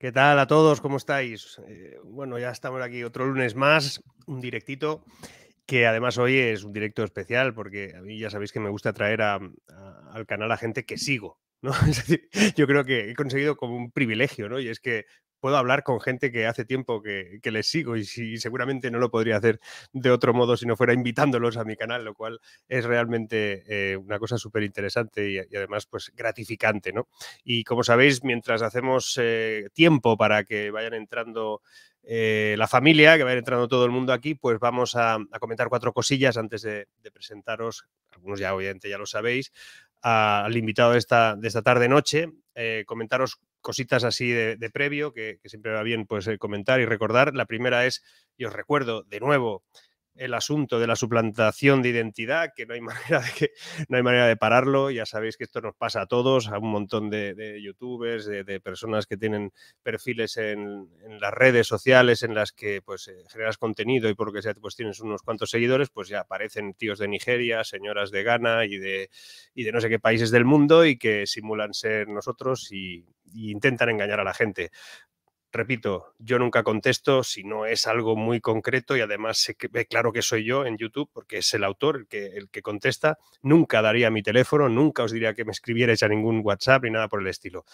¿Qué tal a todos? ¿Cómo estáis? Eh, bueno, ya estamos aquí otro lunes más, un directito, que además hoy es un directo especial porque a mí ya sabéis que me gusta traer al canal a gente que sigo, ¿no? Es decir, yo creo que he conseguido como un privilegio, ¿no? Y es que puedo hablar con gente que hace tiempo que, les sigo y, seguramente no lo podría hacer de otro modo si no fuera invitándolos a mi canal, lo cual es realmente eh, una cosa súper interesante y, además pues gratificante, Y como sabéis, mientras hacemos eh, tiempo para que vayan entrando eh, la familia, que va entrando todo el mundo aquí, pues vamos a, comentar cuatro cosillas antes de, presentaros, algunos ya obviamente ya lo sabéis, al invitado esta, de esta tarde-noche, eh, comentaros cositas así de, previo que, siempre va bien pues, eh, comentar y recordar. La primera es, y os recuerdo de nuevo, el asunto de la suplantación de identidad, que no hay manera de, que, no hay manera de pararlo. Ya sabéis que esto nos pasa a todos, a un montón de, de youtubers, de, personas que tienen perfiles en, las redes sociales en las que pues eh, generas contenido y por lo que sea pues tienes unos cuantos seguidores, pues ya aparecen tíos de Nigeria, señoras de Ghana y de, y de no sé qué países del mundo y que simulan ser nosotros y, y intentan engañar a la gente Repito, yo nunca contesto si no es algo muy concreto y además se ve claro que soy yo en YouTube porque es el autor el que, el que contesta. Nunca daría mi teléfono, nunca os diría que me escribierais a ningún WhatsApp ni nada por el estilo.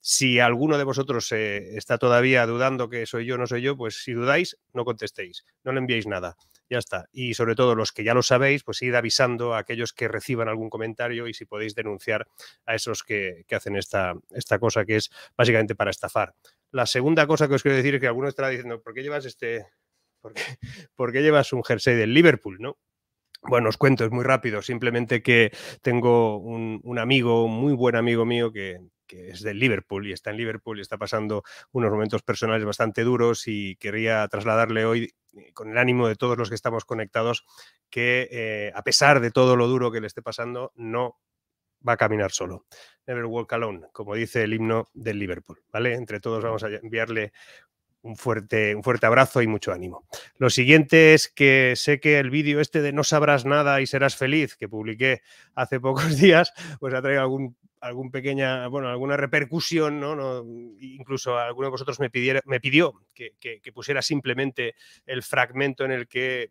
Si alguno de vosotros eh, está todavía dudando que soy yo o no soy yo, pues si dudáis, no contestéis, no le enviéis nada. Ya está. Y sobre todo los que ya lo sabéis, pues id avisando a aquellos que reciban algún comentario y si podéis denunciar a esos que, hacen esta, esta cosa que es básicamente para estafar. La segunda cosa que os quiero decir es que alguno estará diciendo, ¿por qué llevas este, por qué, llevas un jersey del Liverpool, no? Bueno, os cuento, es muy rápido, simplemente que tengo un, amigo, un muy buen amigo mío que, es del Liverpool y está en Liverpool y está pasando unos momentos personales bastante duros y quería trasladarle hoy eh, con el ánimo de todos los que estamos conectados que eh, a pesar de todo lo duro que le esté pasando, no va a caminar solo. Never walk alone, como dice el himno del Liverpool, ¿vale? Entre todos vamos a enviarle un fuerte, un fuerte abrazo y mucho ánimo. Lo siguiente es que sé que el vídeo este de No sabrás nada y serás feliz, que publiqué hace pocos días, pues ha traído algún, algún pequeña, bueno, alguna repercusión, ¿no? no incluso alguno de vosotros me, me pidió que pusiera simplemente el fragmento en el que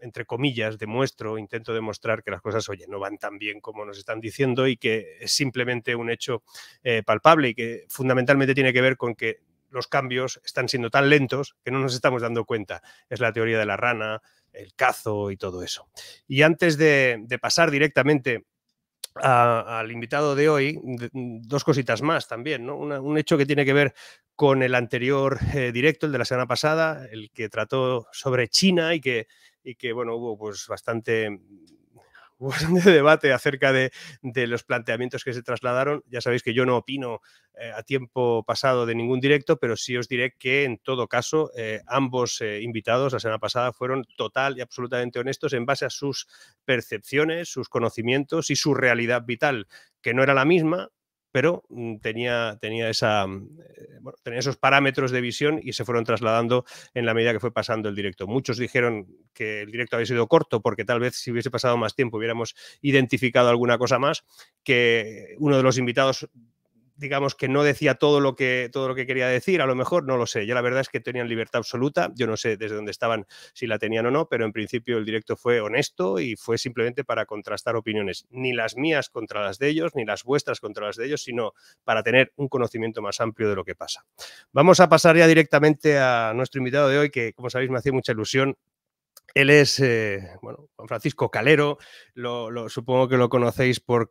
entre comillas, demuestro, intento demostrar que las cosas, oye, no van tan bien como nos están diciendo y que es simplemente un hecho eh, palpable y que fundamentalmente tiene que ver con que los cambios están siendo tan lentos que no nos estamos dando cuenta. Es la teoría de la rana, el cazo y todo eso. Y antes de, pasar directamente al invitado de hoy, dos cositas más también, ¿no? un hecho que tiene que ver con el anterior eh, directo, el de la semana pasada, el que trató sobre China y que y que, bueno, hubo pues bastante debate acerca de, los planteamientos que se trasladaron. Ya sabéis que yo no opino eh, a tiempo pasado de ningún directo, pero sí os diré que en todo caso eh, ambos eh, invitados la semana pasada fueron total y absolutamente honestos en base a sus percepciones, sus conocimientos y su realidad vital, que no era la misma, pero mm, tenía, tenía, esa, mm, eh, esos parámetros de visión y se fueron trasladando en la medida que fue pasando el directo. Muchos dijeron que el directo había sido corto porque tal vez si hubiese pasado más tiempo hubiéramos identificado alguna cosa más, que uno de los invitados digamos que no decía todo lo que, todo lo que quería decir, a lo mejor no lo sé. Ya la verdad es que tenían libertad absoluta, yo no sé desde dónde estaban si la tenían o no, pero en principio el directo fue honesto y fue simplemente para contrastar opiniones, ni las mías contra las de ellos, ni las vuestras contra las de ellos, sino para tener un conocimiento más amplio de lo que pasa. Vamos a pasar ya directamente a nuestro invitado de hoy, que como sabéis me hacía mucha ilusión él es, eh, bueno, Juan Francisco Calero, lo, supongo que lo conocéis por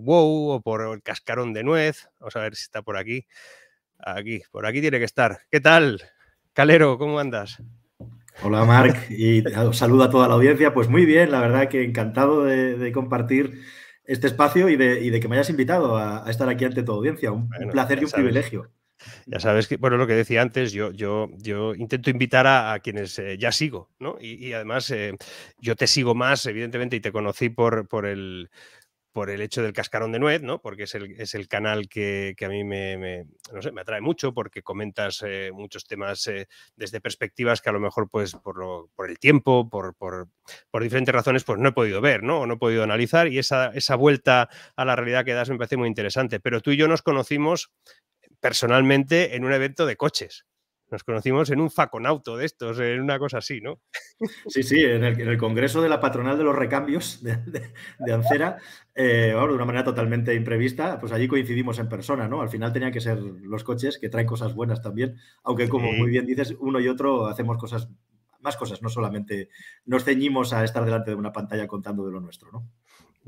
Wow o por el Cascarón de Nuez. Vamos a ver si está por aquí. Aquí, por aquí tiene que estar. ¿Qué tal? Calero, ¿cómo andas? Hola Marc, y saludo a toda la audiencia. Pues muy bien, la verdad que encantado de, compartir este espacio y de, que me hayas invitado a, estar aquí ante tu audiencia. Un, placer y un privilegio. Ya sabes que, bueno, lo que decía antes, yo, yo, yo intento invitar a, a quienes eh, ya sigo, ¿no? Y, además, eh, yo te sigo más, evidentemente, y te conocí por, por el por el hecho del cascarón de nuez, ¿no? Porque es el, canal que, a mí me, atrae mucho porque comentas eh, muchos temas desde perspectivas que a lo mejor, pues, por, el tiempo, por, diferentes razones, pues no he podido ver, ¿no? O no he podido analizar y esa, esa vuelta a la realidad que das me parece muy interesante. Pero tú y yo nos conocimos personalmente en un evento de coches. Nos conocimos en un faconauto de estos, en una cosa así, ¿no? Sí, sí, en el, Congreso de la Patronal de los Recambios de, Ancera, eh, de una manera totalmente imprevista, pues allí coincidimos en persona, ¿no? Al final tenían que ser los coches, que traen cosas buenas también, aunque como muy bien dices, uno y otro hacemos cosas, más cosas, no solamente nos ceñimos a estar delante de una pantalla contando de lo nuestro, ¿no?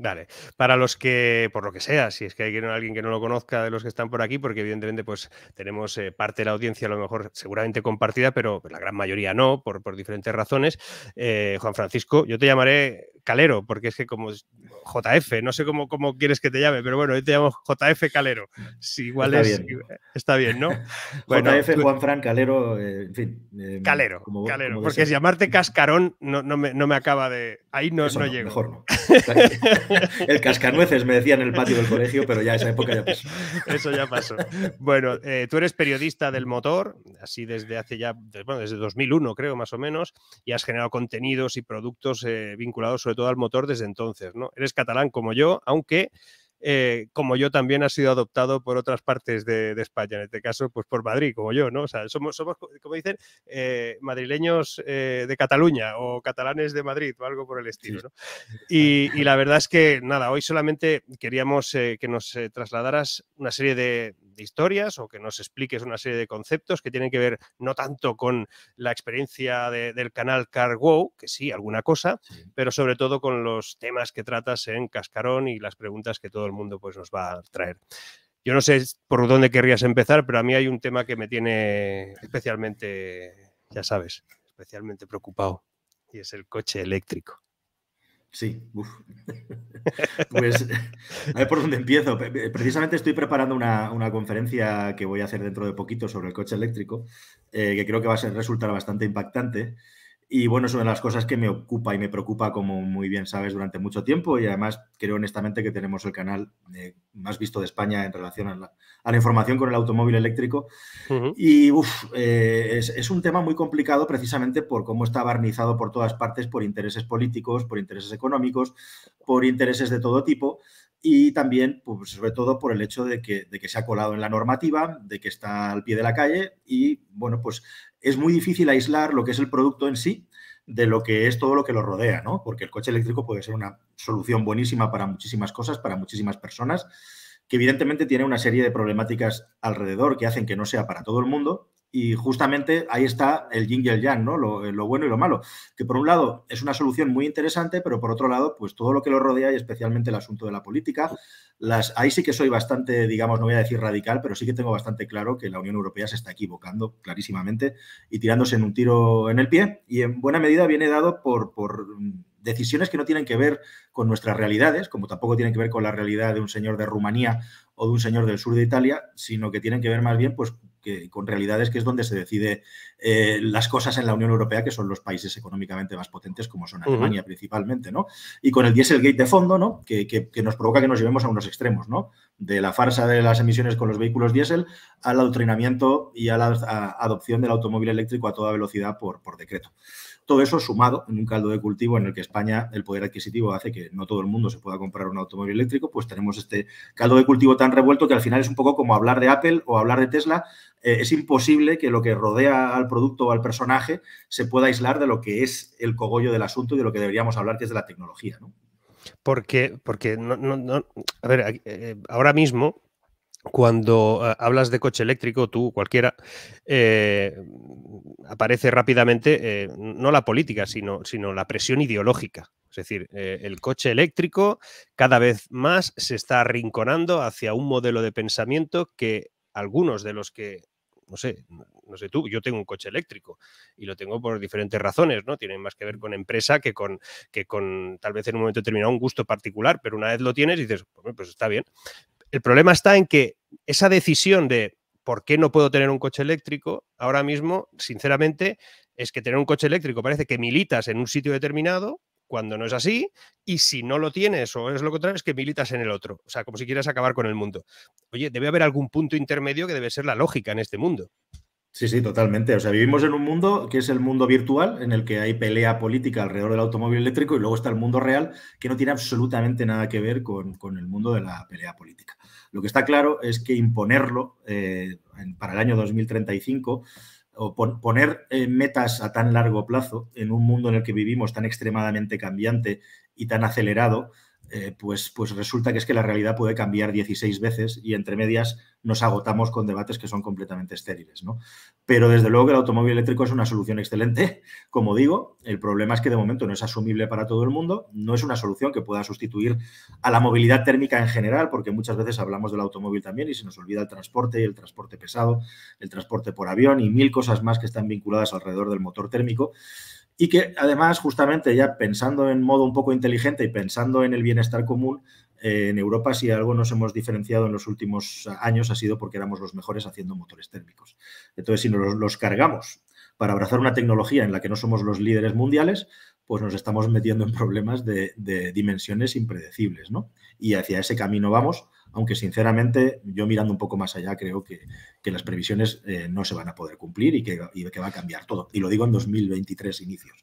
Vale, para los que, por lo que sea, si es que hay alguien que no lo conozca de los que están por aquí, porque evidentemente pues tenemos eh, parte de la audiencia a lo mejor seguramente compartida, pero la gran mayoría no, por, diferentes razones. Eh, Juan Francisco, yo te llamaré Calero, porque es que como JF, no sé cómo, cómo quieres que te llame, pero bueno, hoy te llamo JF Calero. Si igual está Bien. ¿no? JF, Juan Fran, Calero, eh, en fin. Em, Calero, Calero. porque llamarte Cascarón no, me, acaba de. Ahí no, llego. Mejor no. el Cascanueces me decían en el patio del colegio, pero ya esa época ya pasó. Eso ya pasó. Bueno, eh, tú eres periodista del motor, así desde hace ya, bueno, desde 2001, creo, más o menos, y has generado contenidos y productos eh, vinculados todo al motor desde entonces. ¿no? Eres catalán como yo, aunque eh, como yo también ha sido adoptado por otras partes de, España, en este caso, pues por Madrid, como yo, ¿no? O sea, somos, somos como dicen, eh, madrileños eh, de Cataluña o catalanes de Madrid o algo por el estilo, ¿no? Y, la verdad es que, nada, hoy solamente queríamos que nos trasladaras una serie de, historias o que nos expliques una serie de conceptos que tienen que ver no tanto con la experiencia del canal Cargo, que sí, alguna cosa, pero sobre todo con los temas que tratas en Cascarón y las preguntas que todos mundo pues, nos va a traer. Yo no sé por dónde querrías empezar, pero a mí hay un tema que me tiene especialmente, ya sabes, especialmente preocupado, y es el coche eléctrico. Sí, pues a por dónde empiezo. Precisamente estoy preparando una, conferencia que voy a hacer dentro de poquito sobre el coche eléctrico, eh, que creo que va a ser, resultar bastante impactante. Y bueno, es una de las cosas que me ocupa y me preocupa, como muy bien sabes, durante mucho tiempo. Y además creo honestamente que tenemos el canal eh, más visto de España en relación a la, información con el automóvil eléctrico. Y eh, es, un tema muy complicado precisamente por cómo está barnizado por todas partes por intereses políticos, por intereses económicos, por intereses de todo tipo y también, pues, sobre todo, por el hecho de que, de que, se ha colado en la normativa, de que está al pie de la calle y, bueno, pues es muy difícil aislar lo que es el producto en sí de lo que es todo lo que lo rodea, ¿no? Porque el coche eléctrico puede ser una solución buenísima para muchísimas cosas, para muchísimas personas, que evidentemente tiene una serie de problemáticas alrededor que hacen que no sea para todo el mundo. Y justamente ahí está el yin y el yang, ¿no? Eh, lo, bueno y lo malo. Que por un lado es una solución muy interesante, pero por otro lado, pues todo lo que lo rodea y especialmente el asunto de la política. Las, ahí sí que soy bastante, digamos, no voy a decir radical, pero sí que tengo bastante claro que la Unión Europea se está equivocando clarísimamente y tirándose en un tiro en el pie. Y en buena medida viene dado por decisiones que no tienen que ver con nuestras realidades, como tampoco tienen que ver con la realidad de un señor de Rumanía o de un señor del sur de Italia, sino que tienen que ver más bien pues, con realidades que es donde se deciden eh, las cosas en la Unión Europea, que son los países económicamente más potentes, como son Alemania principalmente, ¿no? Y con el Dieselgate de fondo, ¿no? Que, nos provoca que nos llevemos a unos extremos, ¿no? De la farsa de las emisiones con los vehículos diésel al adoctrinamiento y a la adopción del automóvil eléctrico a toda velocidad por, por decreto. Todo eso sumado en un caldo de cultivo en el que España el poder adquisitivo hace que no todo el mundo se pueda comprar un automóvil eléctrico, pues tenemos este caldo de cultivo tan revuelto que al final es un poco como hablar de Apple o hablar de Tesla. Eh, es imposible que lo que rodea al producto o al personaje se pueda aislar de lo que es el cogollo del asunto y de lo que deberíamos hablar, que es de la tecnología. Porque, porque no, a ver, eh, ahora mismo cuando eh, hablas de coche eléctrico, tú, cualquiera, eh, aparece rápidamente eh, no la política, sino, sino, la presión ideológica. Es decir, el coche eléctrico cada vez más se está arrinconando hacia un modelo de pensamiento que algunos de los que no sé, no sé tú, yo tengo un coche eléctrico y lo tengo por diferentes razones, ¿no? Tiene más que ver con empresa que con, que con tal vez en un momento determinado un gusto particular, pero una vez lo tienes y dices, pues está bien. El problema está en que esa decisión de por qué no puedo tener un coche eléctrico ahora mismo, sinceramente, es que tener un coche eléctrico parece que militas en un sitio determinado cuando no es así, y si no lo tienes o es lo contrario, es que militas en el otro. O sea, como si quieras acabar con el mundo. Oye, debe haber algún punto intermedio que debe ser la lógica en este mundo. Sí, sí, totalmente. O sea, vivimos en un mundo que es el mundo virtual, en el que hay pelea política alrededor del automóvil eléctrico y luego está el mundo real, que no tiene absolutamente nada que ver con, el mundo de la pelea política. Lo que está claro es que imponerlo eh, para el año 2035 o poner eh, metas a tan largo plazo en un mundo en el que vivimos tan extremadamente cambiante y tan acelerado, eh, pues, pues resulta que es que la realidad puede cambiar 16 veces y entre medias nos agotamos con debates que son completamente estériles. ¿no? Pero desde luego que el automóvil eléctrico es una solución excelente, como digo, el problema es que de momento no es asumible para todo el mundo, no es una solución que pueda sustituir a la movilidad térmica en general, porque muchas veces hablamos del automóvil también y se nos olvida el transporte, y el transporte pesado, el transporte por avión y mil cosas más que están vinculadas alrededor del motor térmico y que además, justamente ya pensando en modo un poco inteligente y pensando en el bienestar común, eh, en Europa si algo nos hemos diferenciado en los últimos años ha sido porque éramos los mejores haciendo motores térmicos. Entonces, si nos los cargamos para abrazar una tecnología en la que no somos los líderes mundiales, pues nos estamos metiendo en problemas de, de dimensiones impredecibles, ¿no? y hacia ese camino vamos, aunque sinceramente yo mirando un poco más allá creo que, que las previsiones eh, no se van a poder cumplir y que, va a cambiar todo. Y lo digo en 2023 inicios.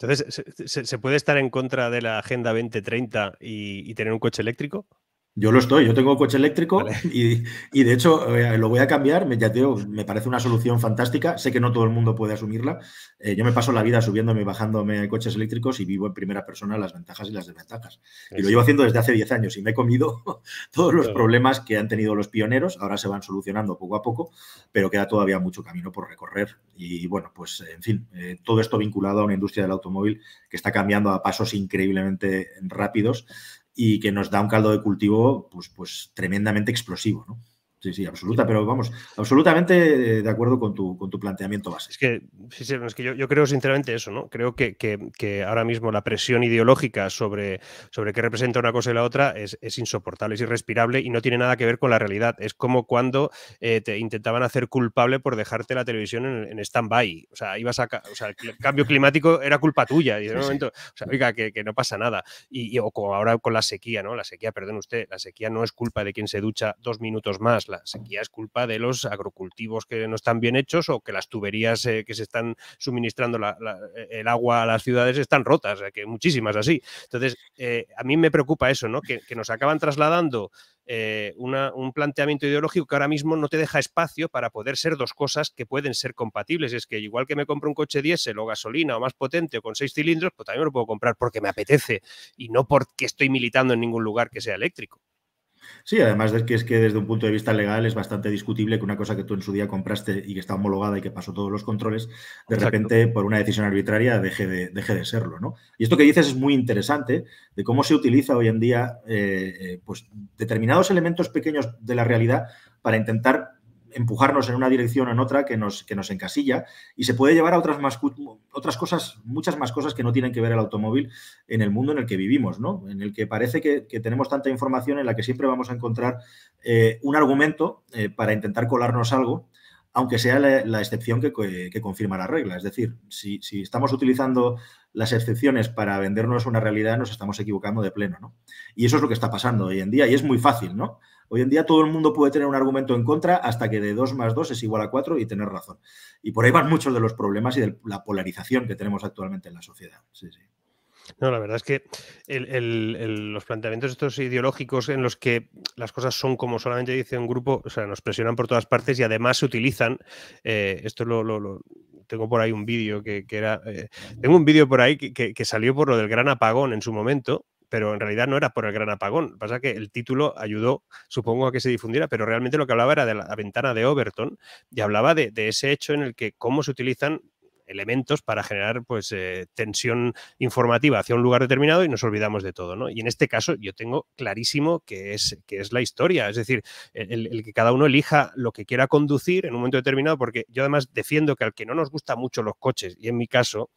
Entonces, ¿se, puede estar en contra de la Agenda 2030 y, y tener un coche eléctrico? Yo lo estoy, yo tengo coche eléctrico y, de hecho eh, lo voy a cambiar, me, ya me parece una solución fantástica, sé que no todo el mundo puede asumirla, eh, yo me paso la vida subiéndome y bajándome coches eléctricos y vivo en primera persona las ventajas y las desventajas. Y lo llevo haciendo desde hace 10 años y me he comido todos los problemas que han tenido los pioneros, ahora se van solucionando poco a poco, pero queda todavía mucho camino por recorrer. Y bueno, pues en fin, eh, todo esto vinculado a una industria del automóvil que está cambiando a pasos increíblemente rápidos y que nos da un caldo de cultivo pues, pues tremendamente explosivo. ¿no? Sí, sí, absoluta, pero vamos, absolutamente eh, de acuerdo con tu, con tu planteamiento base. Es que, sí, es que yo, creo sinceramente eso, ¿no? Creo que, ahora mismo la presión ideológica sobre, sobre qué representa una cosa y la otra es, insoportable, es irrespirable y no tiene nada que ver con la realidad. Es como cuando eh, te intentaban hacer culpable por dejarte la televisión en, stand-by. O sea, ibas a, o sea, el cambio climático era culpa tuya. Y de un momento, o sea, oiga, que, no pasa nada. Y, ahora con la sequía, ¿no? La sequía, perdón usted, la sequía no es culpa de quien se ducha dos minutos más la sequía es culpa de los agrocultivos que no están bien hechos o que las tuberías eh, que se están suministrando e, el agua a las ciudades están rotas, que muchísimas así. Entonces, eh, a mí me preocupa eso, ¿no? Que, nos acaban trasladando eh, un planteamiento ideológico que ahora mismo no te deja espacio para poder ser dos cosas que pueden ser compatibles. Es que igual que me compro un coche diésel o gasolina o más potente o con seis cilindros, pues también lo puedo comprar porque me apetece y no porque estoy militando en ningún lugar que sea eléctrico. Sí, además de que es que desde un punto de vista legal es bastante discutible que una cosa que tú en su día compraste y que está homologada y que pasó todos los controles, de repente por una decisión arbitraria deje de, de serlo, ¿no? Y esto que dices es muy interesante de cómo se utiliza hoy en día eh, eh, pues determinados elementos pequeños de la realidad para intentar empujarnos en una dirección o en otra que nos, que nos encasilla y se puede llevar a otras, más, otras cosas, muchas más cosas que no tienen que ver el automóvil en el mundo en el que vivimos, ¿no? En el que parece que, tenemos tanta información en la que siempre vamos a encontrar eh, un argumento eh, para intentar colarnos algo, aunque sea la, excepción que, confirma la regla. Es decir, si, si, estamos utilizando las excepciones para vendernos una realidad, nos estamos equivocando de pleno, ¿no? Y eso es lo que está pasando hoy en día y es muy fácil, ¿no? Hoy en día todo el mundo puede tener un argumento en contra hasta que de 2 más 2 es igual a 4 y tener razón. Y por ahí van muchos de los problemas y de la polarización que tenemos actualmente en la sociedad. No, la verdad es que los planteamientos estos ideológicos en los que las cosas son como solamente dice un grupo, o sea, nos presionan por todas partes y además se utilizan, eh, esto lo, tengo por ahí un vídeo que, era, eh, tengo un vídeo por ahí que, salió por lo del gran apagón en su momento, pero en realidad no era por el gran apagón. Pasa que el título ayudó, supongo, a que se difundiera, pero realmente lo que hablaba era de la ventana de Overton y hablaba de, ese hecho en el que cómo se utilizan elementos para generar pues eh, tensión informativa hacia un lugar determinado y nos olvidamos de todo, ¿no? Y en este caso yo tengo clarísimo que es, que es la historia, es decir, el, que cada uno elija lo que quiera conducir en un momento determinado, porque yo además defiendo que al que no nos gusta mucho los coches, y en mi caso,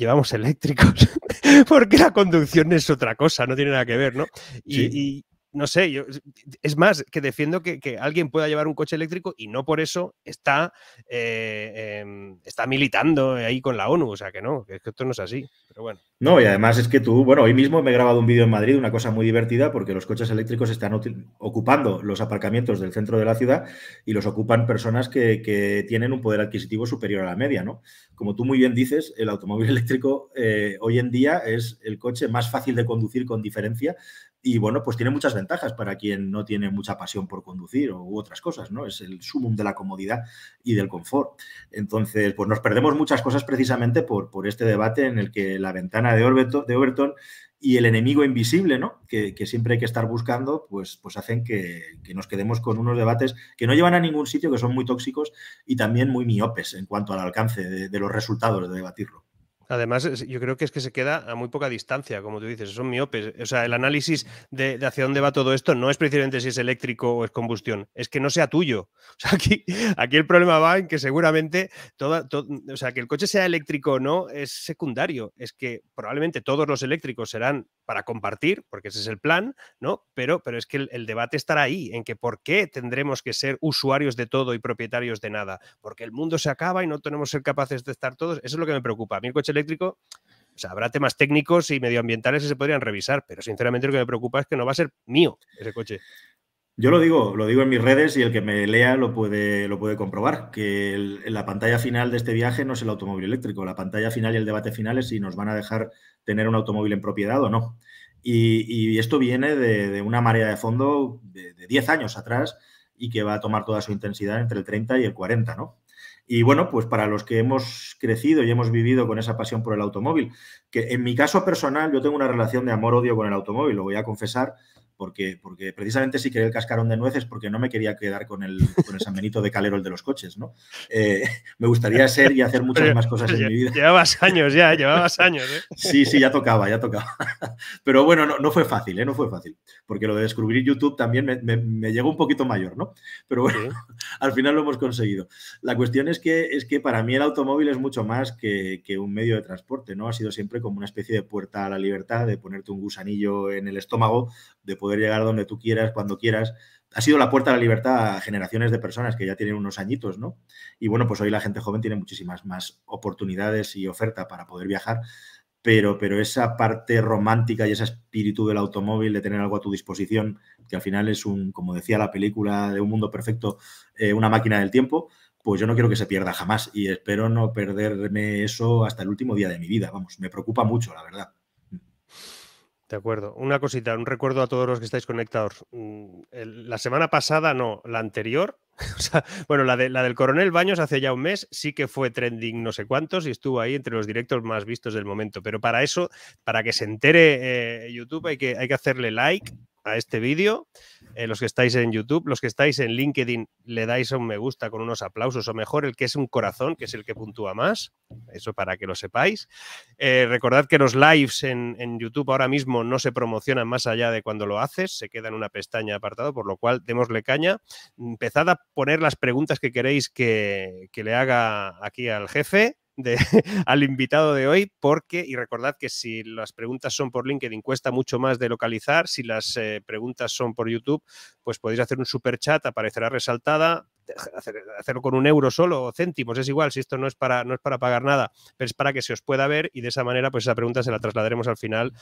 llevamos eléctricos, porque la conducción es otra cosa, no tiene nada que ver, ¿no? Y, no sé, yo, es más, que defiendo que, alguien pueda llevar un coche eléctrico y no por eso está, eh, em, está militando ahí con la ONU. O sea, que no, que esto no es así. Pero bueno. No, y además es que tú, bueno, hoy mismo me he grabado un vídeo en Madrid, una cosa muy divertida, porque los coches eléctricos están ocupando los aparcamientos del centro de la ciudad y los ocupan personas que, tienen un poder adquisitivo superior a la media, ¿no? Como tú muy bien dices, el automóvil eléctrico eh, hoy en día es el coche más fácil de conducir con diferencia y bueno, pues tiene muchas ventajas para quien no tiene mucha pasión por conducir o, u otras cosas, ¿no? Es el sumum de la comodidad y del confort. Entonces, pues nos perdemos muchas cosas precisamente por, por este debate en el que la ventana de Overton, y el enemigo invisible, ¿no? Que, siempre hay que estar buscando, pues, pues hacen que, nos quedemos con unos debates que no llevan a ningún sitio, que son muy tóxicos y también muy miopes en cuanto al alcance de los resultados de debatirlo. Además, yo creo que es que se queda a muy poca distancia, como tú dices, son miopes. O sea, el análisis de, hacia dónde va todo esto no es precisamente si es eléctrico o es combustión, es que no sea tuyo. O sea, aquí, aquí el problema va en que seguramente o sea, que el coche sea eléctrico o no es secundario. Es que probablemente todos los eléctricos serán para compartir, porque ese es el plan, ¿no? Pero, pero es que el, debate estará ahí, en que por qué tendremos que ser usuarios de todo y propietarios de nada, porque el mundo se acaba y no tenemos que ser capaces de estar todos, eso es lo que me preocupa. A mí el coche eléctrico, o sea, habrá temas técnicos y medioambientales que se podrían revisar, pero sinceramente lo que me preocupa es que no va a ser mío ese coche. Yo lo digo, lo digo en mis redes y el que me lea lo puede, lo puede comprobar, que la pantalla final de este viaje no es el automóvil eléctrico, la pantalla final y el debate final es si nos van a dejar tener un automóvil en propiedad o no. Y, esto viene de, una marea de fondo de, 10 años atrás y que va a tomar toda su intensidad entre el 30 y el 40, ¿no? Y bueno, pues para los que hemos crecido y hemos vivido con esa pasión por el automóvil, que en mi caso personal yo tengo una relación de amor-odio con el automóvil, lo voy a confesar, porque, porque precisamente si quería el cascarón de nueces porque no me quería quedar con el, con el San Benito de Calero, el de los coches, ¿no? Eh, me gustaría ser y hacer muchas más cosas en mi vida. Llevabas años ya, llevabas años, ¿eh? Sí, sí, ya tocaba, ya tocaba. Pero bueno, no, no fue fácil, ¿eh? No fue fácil, porque lo de descubrir YouTube también me, llegó un poquito mayor, ¿no? Pero bueno, al final lo hemos conseguido. La cuestión es que, es que para mí el automóvil es mucho más que, que un medio de transporte, ¿no? Ha sido siempre como una especie de puerta a la libertad, de ponerte un gusanillo en el estómago, de poder poder llegar donde tú quieras, cuando quieras. Ha sido la puerta a la libertad a generaciones de personas que ya tienen unos añitos, ¿no? Y bueno, pues hoy la gente joven tiene muchísimas más oportunidades y oferta para poder viajar, pero, pero esa parte romántica y ese espíritu del automóvil, de tener algo a tu disposición, que al final es un, como decía la película de Un Mundo Perfecto, eh, una máquina del tiempo, pues yo no quiero que se pierda jamás y espero no perderme eso hasta el último día de mi vida. Vamos, me preocupa mucho, la verdad. De acuerdo. Una cosita, un recuerdo a todos los que estáis conectados. Mm, la semana pasada, no, la anterior, o sea, bueno, la, de, la del coronel Baños hace ya un mes sí que fue trending no sé cuántos y estuvo ahí entre los directos más vistos del momento. Pero para eso, para que se entere eh, YouTube, hay que, hay que hacerle like este vídeo. Eh, los que estáis en YouTube, los que estáis en LinkedIn, le dais un me gusta con unos aplausos, o mejor, el que es un corazón, que es el que puntúa más. Eso para que lo sepáis. Eh, recordad que los lives en, YouTube ahora mismo no se promocionan más allá de cuando lo haces, se queda en una pestaña apartado, por lo cual démosle caña. Empezad a poner las preguntas que queréis que, que le haga aquí al jefe al invitado de hoy, porque, y recordad que si las preguntas son por LinkedIn cuesta mucho más de localizar, si las eh, preguntas son por YouTube, pues podéis hacer un super chat, aparecerá resaltada, hacerlo con un euro solo o céntimos, es igual, si esto no es, para, no es para pagar nada, pero es para que se os pueda ver y de esa manera pues esa pregunta se la trasladaremos al final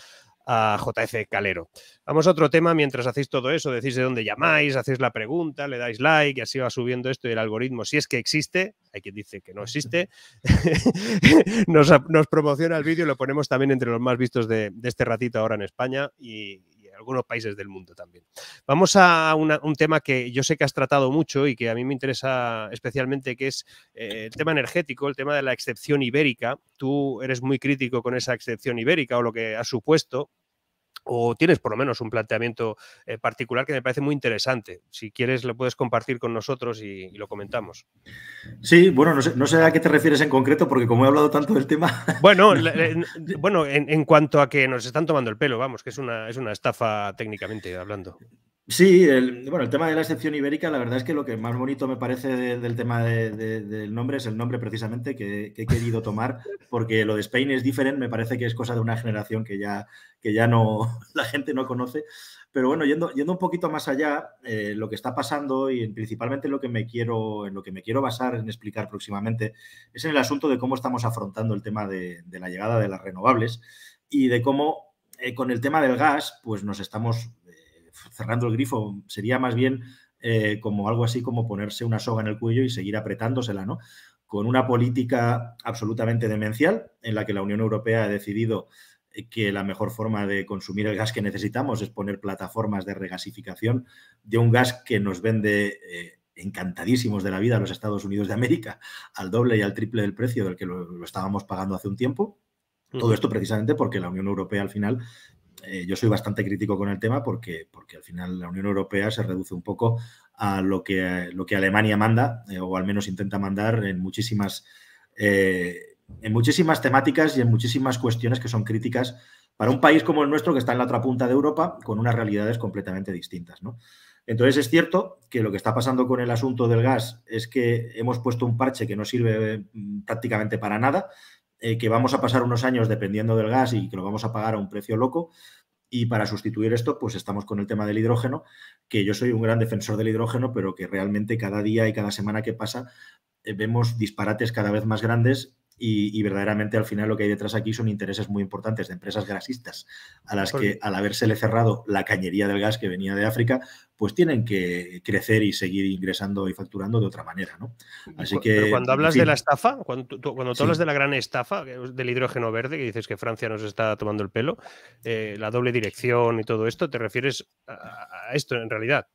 a JF Calero. Vamos a otro tema mientras hacéis todo eso, decís de dónde llamáis, hacéis la pregunta, le dais like y así va subiendo esto y el algoritmo, si es que existe, hay quien dice que no existe, nos, promociona el vídeo y lo ponemos también entre los más vistos de, de este ratito ahora en España y, algunos países del mundo también. Vamos a un tema que yo sé que has tratado mucho y que a mí me interesa especialmente, que es eh, el tema energético, el tema de la excepción ibérica. Tú eres muy crítico con esa excepción ibérica o lo que ha supuesto, o tienes por lo menos un planteamiento eh, particular que me parece muy interesante. Si quieres, lo puedes compartir con nosotros y, lo comentamos. Sí, bueno, no sé, a qué te refieres en concreto, porque como he hablado tanto del tema. Bueno, bueno en, cuanto a que nos están tomando el pelo, vamos, que es una, es una estafa técnicamente hablando. Sí, el, bueno, el tema de la excepción ibérica, la verdad es que lo que más bonito me parece del tema del nombre es el nombre precisamente que, he querido tomar, porque lo de Spain es diferente, me parece que es cosa de una generación que ya, que ya no, la gente no conoce. Pero bueno, yendo, yendo un poquito más allá, eh, lo que está pasando y principalmente lo que me quiero, en lo que me quiero basar en explicar próximamente es en el asunto de cómo estamos afrontando el tema de la llegada de las renovables y de cómo eh, con el tema del gas, pues nos estamos cerrando el grifo, sería más bien eh, como algo así como ponerse una soga en el cuello y seguir apretándosela, ¿no? Con una política absolutamente demencial en la que la Unión Europea ha decidido que la mejor forma de consumir el gas que necesitamos es poner plataformas de regasificación de un gas que nos vende eh, encantadísimos de la vida a los Estados Unidos de América al doble y al triple del precio del que lo estábamos pagando hace un tiempo. Todo esto precisamente porque la Unión Europea al final eh, yo soy bastante crítico con el tema porque, porque al final la Unión Europea se reduce un poco a lo que, lo que Alemania manda, eh, o al menos intenta mandar en muchísimas, eh, en muchísimas temáticas y en muchísimas cuestiones que son críticas para un país como el nuestro que está en la otra punta de Europa con unas realidades completamente distintas. ¿no? Entonces es cierto que lo que está pasando con el asunto del gas es que hemos puesto un parche que no sirve mm, prácticamente para nada, que vamos a pasar unos años dependiendo del gas y que lo vamos a pagar a un precio loco y para sustituir esto, pues estamos con el tema del hidrógeno, que yo soy un gran defensor del hidrógeno, pero que realmente cada día y cada semana que pasa eh, vemos disparates cada vez más grandes y, verdaderamente al final lo que hay detrás aquí son intereses muy importantes de empresas gasistas a las que al habérsele cerrado la cañería del gas que venía de África, pues tienen que crecer y seguir ingresando y facturando de otra manera, ¿no? Así que Pero cuando hablas de la estafa, cuando tú, hablas de la gran estafa del hidrógeno verde, que dices que Francia nos está tomando el pelo, eh, la doble dirección y todo esto, te refieres a esto en realidad.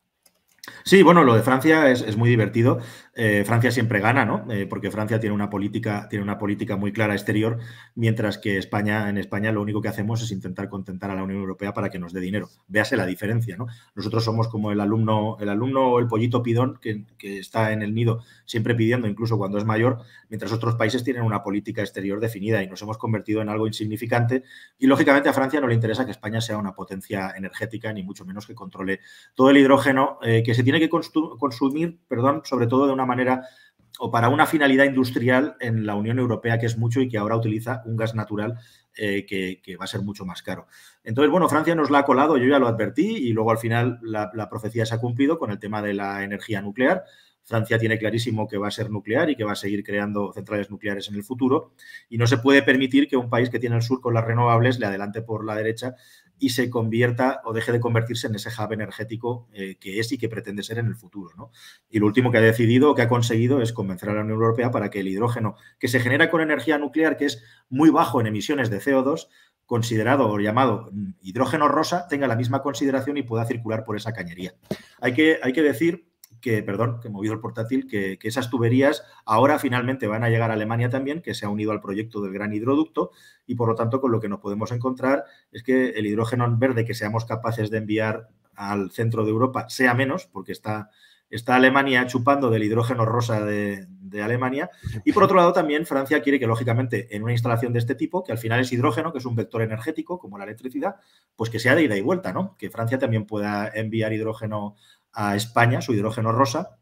Sí, bueno, lo de Francia es, muy divertido. Eh, Francia siempre gana, ¿no? Eh, porque Francia tiene una política, tiene una política muy clara exterior, mientras que España, en España, lo único que hacemos es intentar contentar a la Unión Europea para que nos dé dinero. Véase la diferencia, ¿no? Nosotros somos como el alumno, el alumno o el pollito pidón que, está en el nido, siempre pidiendo, incluso cuando es mayor, mientras otros países tienen una política exterior definida y nos hemos convertido en algo insignificante. Y lógicamente a Francia no le interesa que España sea una potencia energética, ni mucho menos que controle todo el hidrógeno eh, que se tiene que consumir, perdón, sobre todo de una manera o para una finalidad industrial en la Unión Europea, que es mucho y que ahora utiliza un gas natural eh, que, va a ser mucho más caro. Entonces, bueno, Francia nos la ha colado, yo ya lo advertí, y luego al final la profecía se ha cumplido con el tema de la energía nuclear. Francia tiene clarísimo que va a ser nuclear y que va a seguir creando centrales nucleares en el futuro. Y no se puede permitir que un país que tiene el sur con las renovables le adelante por la derecha y se convierta o deje de convertirse en ese hub energético eh, que es y que pretende ser en el futuro. ¿no? Y lo último que ha decidido o que ha conseguido es convencer a la Unión Europea para que el hidrógeno que se genera con energía nuclear, que es muy bajo en emisiones de CO2, considerado o llamado mm, hidrógeno rosa, tenga la misma consideración y pueda circular por esa cañería. Hay que, hay que decir que, perdón, que movido el portátil, que, esas tuberías ahora finalmente van a llegar a Alemania también, que se ha unido al proyecto del gran hidroducto y por lo tanto con lo que nos podemos encontrar es que el hidrógeno verde que seamos capaces de enviar al centro de Europa sea menos, porque está, está Alemania chupando del hidrógeno rosa de, Alemania y por otro lado también Francia quiere que lógicamente en una instalación de este tipo, que al final es hidrógeno, que es un vector energético como la electricidad, pues que sea de ida y vuelta, ¿no? Que Francia también pueda enviar hidrógeno a España su hidrógeno rosa,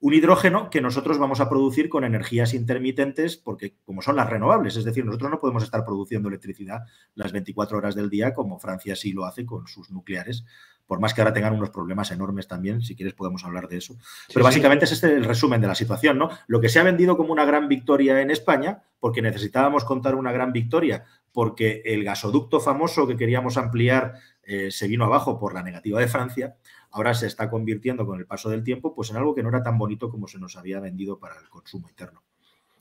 un hidrógeno que nosotros vamos a producir con energías intermitentes, porque como son las renovables, es decir, nosotros no podemos estar produciendo electricidad las 24 horas del día como Francia sí lo hace con sus nucleares, por más que ahora tengan unos problemas enormes también, si quieres podemos hablar de eso. Pero básicamente es este el resumen de la situación, ¿no? Lo que se ha vendido como una gran victoria en España, porque necesitábamos contar una gran victoria, porque el gasoducto famoso que queríamos ampliar eh, se vino abajo por la negativa de Francia, ahora se está convirtiendo con el paso del tiempo pues en algo que no era tan bonito como se nos había vendido para el consumo interno.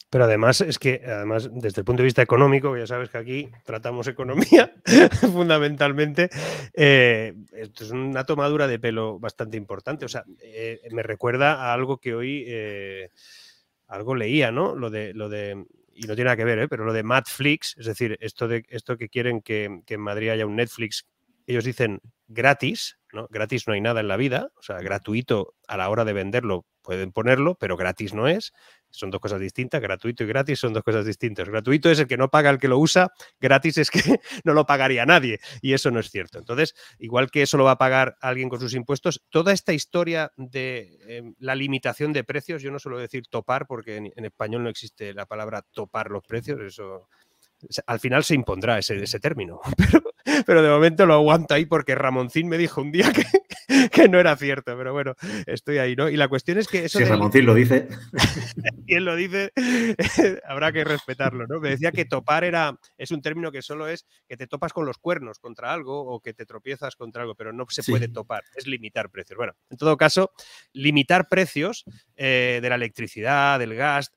Pero además es que, además, desde el punto de vista económico, ya sabes que aquí tratamos economía fundamentalmente, eh, esto es una tomadura de pelo bastante importante. O sea, eh, me recuerda a algo que hoy eh, algo leía, ¿no? Lo de, lo de, y no tiene nada que ver, pero lo de Madflix, es decir, esto, de, esto que quieren que en Madrid haya un Netflix, ellos dicen gratis, Gratis no hay nada en la vida, o sea, gratuito a la hora de venderlo pueden ponerlo, pero gratis no es. Son dos cosas distintas, gratuito y gratis son dos cosas distintas. Gratuito es el que no paga el que lo usa, gratis es que no lo pagaría nadie y eso no es cierto. Entonces, igual que eso lo va a pagar alguien con sus impuestos, toda esta historia de em, la limitación de precios, yo no suelo decir topar porque en, en español no existe la palabra topar los precios, eso al final se impondrá ese, término, pero, de momento lo aguanto ahí porque Ramoncín me dijo un día que, no era cierto, pero bueno, estoy ahí, ¿no? Y la cuestión es que eso... Si Ramoncín lo dice... y lo dice, habrá que respetarlo, ¿no? Me decía que topar era, es un término que solo es que te topas con los cuernos contra algo o que te tropiezas contra algo, pero no se puede topar, es limitar precios. Bueno, en todo caso, limitar precios eh, de la electricidad, del gas,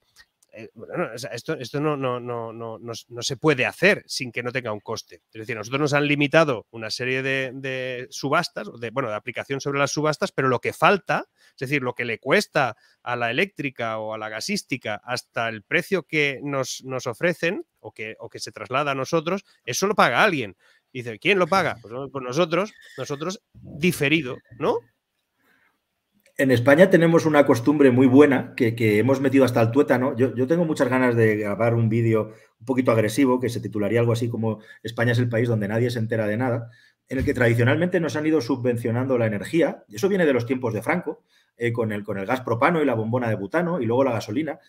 eh, bueno, esto, esto no, no, no, no, se puede hacer sin que no tenga un coste. Es decir, nosotros nos han limitado una serie de, subastas, de, bueno, de aplicación sobre las subastas, pero lo que falta, es decir, lo que le cuesta a la eléctrica o a la gasística hasta el precio que nos, nos ofrecen o que, que se traslada a nosotros, eso lo paga alguien. dice, ¿quién lo paga? Pues, pues, nosotros, nosotros diferido, ¿no? En España tenemos una costumbre muy buena que, hemos metido hasta el tuétano. Yo, tengo muchas ganas de grabar un vídeo un poquito agresivo que se titularía algo así como España es el país donde nadie se entera de nada, en el que tradicionalmente nos han ido subvencionando la energía. Y eso viene de los tiempos de Franco, eh, con, el, con el gas propano y la bombona de butano y luego la gasolina.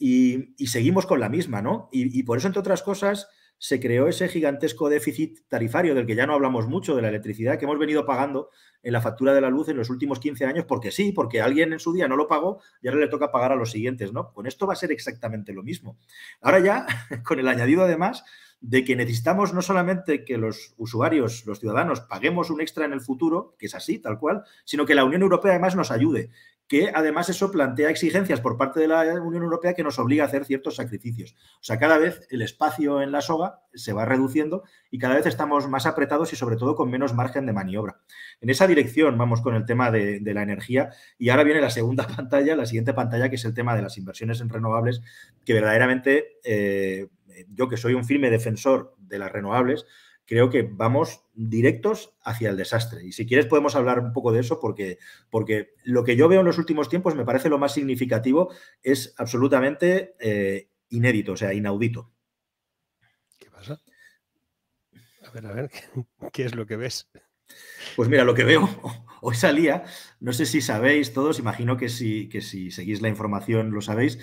Y, seguimos con la misma, ¿no? Y, y por eso, entre otras cosas, se creó ese gigantesco déficit tarifario del que ya no hablamos mucho, de la electricidad que hemos venido pagando en la factura de la luz en los últimos 15 años, porque sí, porque alguien en su día no lo pagó y ahora le toca pagar a los siguientes, ¿no? Con esto va a ser exactamente lo mismo. Ahora ya, con el añadido además de que necesitamos no solamente que los usuarios, los ciudadanos, paguemos un extra en el futuro, que es así, tal cual, sino que la Unión Europea además nos ayude que además eso plantea exigencias por parte de la Unión Europea que nos obliga a hacer ciertos sacrificios. O sea, cada vez el espacio en la soga se va reduciendo y cada vez estamos más apretados y sobre todo con menos margen de maniobra. En esa dirección vamos con el tema de, la energía y ahora viene la segunda pantalla, la siguiente pantalla que es el tema de las inversiones en renovables, que verdaderamente eh, yo que soy un firme defensor de las renovables, creo que vamos directos hacia el desastre. Y si quieres podemos hablar un poco de eso porque, porque lo que yo veo en los últimos tiempos me parece lo más significativo, es absolutamente eh, inédito, o sea, inaudito. ¿Qué pasa? A ver, a ver, ¿qué es lo que ves? Pues mira, lo que veo, hoy salía, no sé si sabéis todos, imagino que que si seguís la información lo sabéis,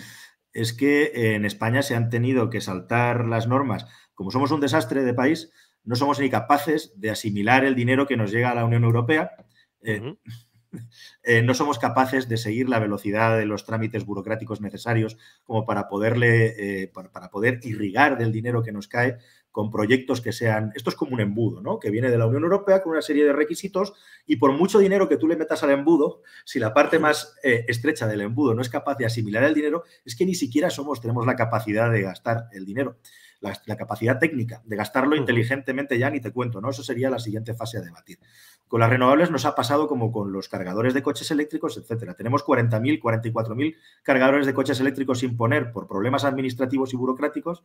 es que en España se han tenido que saltar las normas. Como somos un desastre de país, no somos ni capaces de asimilar el dinero que nos llega a la Unión Europea. Eh, eh, no somos capaces de seguir la velocidad de los trámites burocráticos necesarios como para poderle, eh, para, poder irrigar del dinero que nos cae con proyectos que sean, esto es como un embudo, ¿no? Que viene de la Unión Europea con una serie de requisitos y por mucho dinero que tú le metas al embudo, si la parte más estrecha del embudo no es capaz de asimilar el dinero, es que ni siquiera somos, tenemos la capacidad de gastar el dinero la, capacidad técnica de gastarlo inteligentemente ya ni te cuento, ¿no? Eso sería la siguiente fase a debatir. Con las renovables nos ha pasado como con los cargadores de coches eléctricos, etcétera. Tenemos 40.000, 44.000 cargadores de coches eléctricos sin poner por problemas administrativos y burocráticos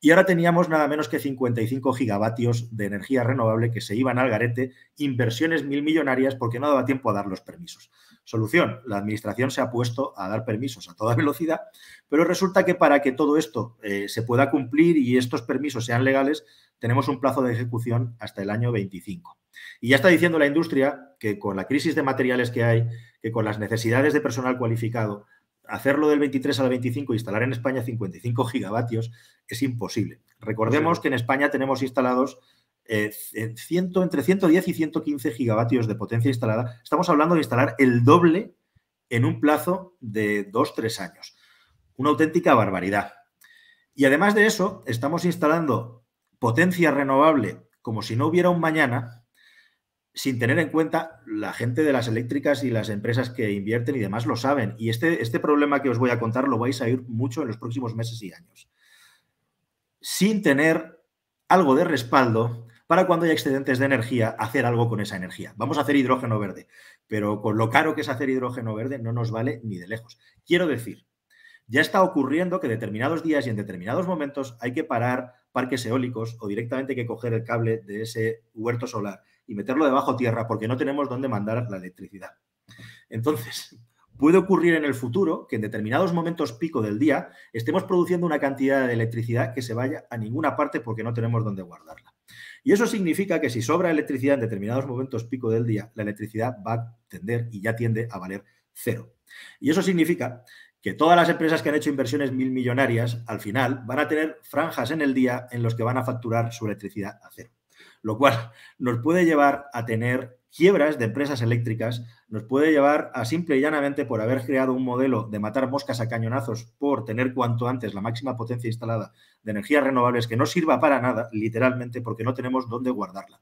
y ahora teníamos nada menos que 55 gigavatios de energía renovable que se iban al garete, inversiones mil millonarias porque no daba tiempo a dar los permisos. Solución, la Administración se ha puesto a dar permisos a toda velocidad, pero resulta que para que todo esto eh, se pueda cumplir y estos permisos sean legales, tenemos un plazo de ejecución hasta el año 25. Y ya está diciendo la industria que con la crisis de materiales que hay, que con las necesidades de personal cualificado, hacerlo del 23 al 25 e instalar en España 55 gigavatios es imposible. Recordemos que en España tenemos instalados eh, entre 110 y 115 gigavatios de potencia instalada, estamos hablando de instalar el doble en un plazo de 2-3 años. Una auténtica barbaridad. Y además de eso, estamos instalando potencia renovable como si no hubiera un mañana, sin tener en cuenta la gente de las eléctricas y las empresas que invierten y demás lo saben. Y este, este problema que os voy a contar lo vais a ir mucho en los próximos meses y años. Sin tener algo de respaldo para cuando haya excedentes de energía, hacer algo con esa energía. Vamos a hacer hidrógeno verde, pero con lo caro que es hacer hidrógeno verde no nos vale ni de lejos. Quiero decir, ya está ocurriendo que determinados días y en determinados momentos hay que parar parques eólicos o directamente hay que coger el cable de ese huerto solar y meterlo debajo tierra porque no tenemos dónde mandar la electricidad. Entonces, puede ocurrir en el futuro que en determinados momentos pico del día estemos produciendo una cantidad de electricidad que se vaya a ninguna parte porque no tenemos dónde guardarla. Y eso significa que si sobra electricidad en determinados momentos pico del día, la electricidad va a tender y ya tiende a valer cero. Y eso significa que todas las empresas que han hecho inversiones mil millonarias, al final, van a tener franjas en el día en los que van a facturar su electricidad a cero lo cual nos puede llevar a tener quiebras de empresas eléctricas, nos puede llevar a simple y llanamente por haber creado un modelo de matar moscas a cañonazos por tener cuanto antes la máxima potencia instalada de energías renovables que no sirva para nada, literalmente, porque no tenemos dónde guardarla.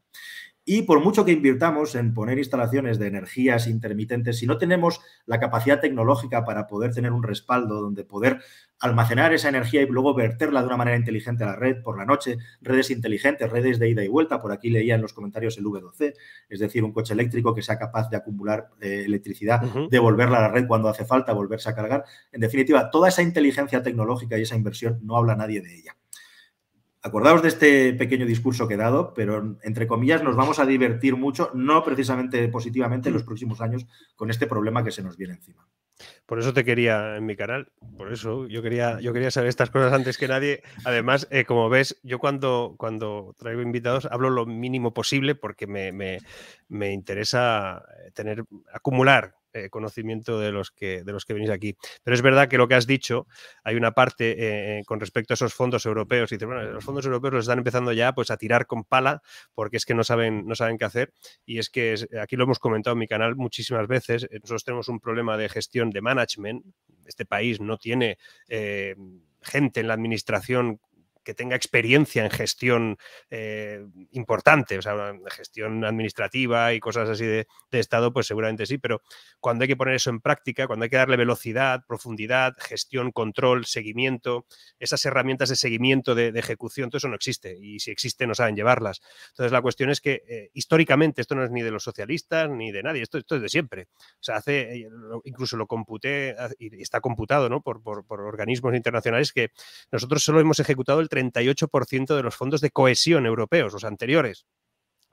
Y por mucho que invirtamos en poner instalaciones de energías intermitentes, si no tenemos la capacidad tecnológica para poder tener un respaldo donde poder almacenar esa energía y luego verterla de una manera inteligente a la red por la noche, redes inteligentes, redes de ida y vuelta, por aquí leía en los comentarios el V12, es decir, un coche eléctrico que sea capaz de acumular eh, electricidad, devolverla a la red cuando hace falta, volverse a cargar. En definitiva, toda esa inteligencia tecnológica y esa inversión no habla nadie de ella acordaos de este pequeño discurso que he dado, pero entre comillas nos vamos a divertir mucho, no precisamente positivamente en los mm. próximos años con este problema que se nos viene encima. Por eso te quería en mi canal, por eso yo quería, yo quería saber estas cosas antes que nadie. Además, eh, como ves, yo cuando, cuando traigo invitados hablo lo mínimo posible porque me, me, me interesa eh, tener, acumular eh, conocimiento de los, que, de los que venís aquí. Pero es verdad que lo que has dicho, hay una parte eh, eh, con respecto a esos fondos europeos, y los fondos europeos los están empezando ya pues, a tirar con pala porque es que no saben, no saben qué hacer. Y es que aquí lo hemos comentado en mi canal muchísimas veces, nosotros tenemos un problema de gestión de management, este país no tiene... gente en la administración que tenga experiencia en gestión eh, importante, o sea, gestión administrativa y cosas así de, Estado, pues seguramente sí, pero cuando hay que poner eso en práctica, cuando hay que darle velocidad, profundidad, gestión, control, seguimiento, esas herramientas de seguimiento, de, ejecución, todo eso no existe y si existe no saben llevarlas. Entonces la cuestión es que eh, históricamente esto no es ni de los socialistas ni de nadie, esto, es de siempre. O sea, hace, eh, incluso lo computé, ah, y está computado ¿no? por, por organismos internacionales que nosotros solo hemos ejecutado el 30 38% de los fondos de cohesión europeos, los anteriores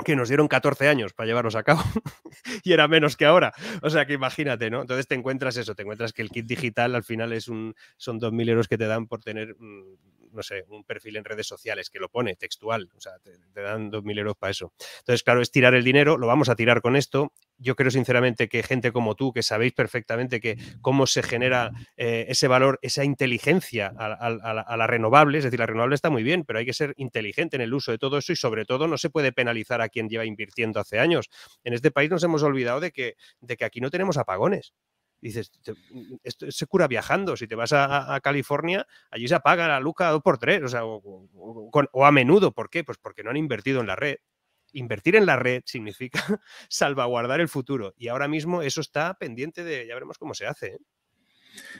que nos dieron 14 años para llevarlos a cabo y era menos que ahora. O sea que imagínate, ¿no? Entonces te encuentras eso, te encuentras que el kit digital al final es un, son 2.000 euros que te dan por tener mm, no sé, un perfil en redes sociales que lo pone textual, o sea, te, dan 2.000 euros para eso. Entonces, claro, es tirar el dinero, lo vamos a tirar con esto. Yo creo sinceramente que gente como tú, que sabéis perfectamente que cómo se genera eh, ese valor, esa inteligencia a, las renovables, la, renovable, es decir, la renovable está muy bien, pero hay que ser inteligente en el uso de todo eso y sobre todo no se puede penalizar a quien lleva invirtiendo hace años. En este país nos hemos olvidado de que, de que aquí no tenemos apagones dices, mm, esto se cura viajando. Si te vas a, California, allí se apaga la luca dos por tres, o, o, a menudo. ¿Por qué? Pues porque no han invertido en la red. Invertir en la red significa salvaguardar el futuro. Y ahora mismo eso está pendiente de, ya veremos cómo se hace. ¿eh?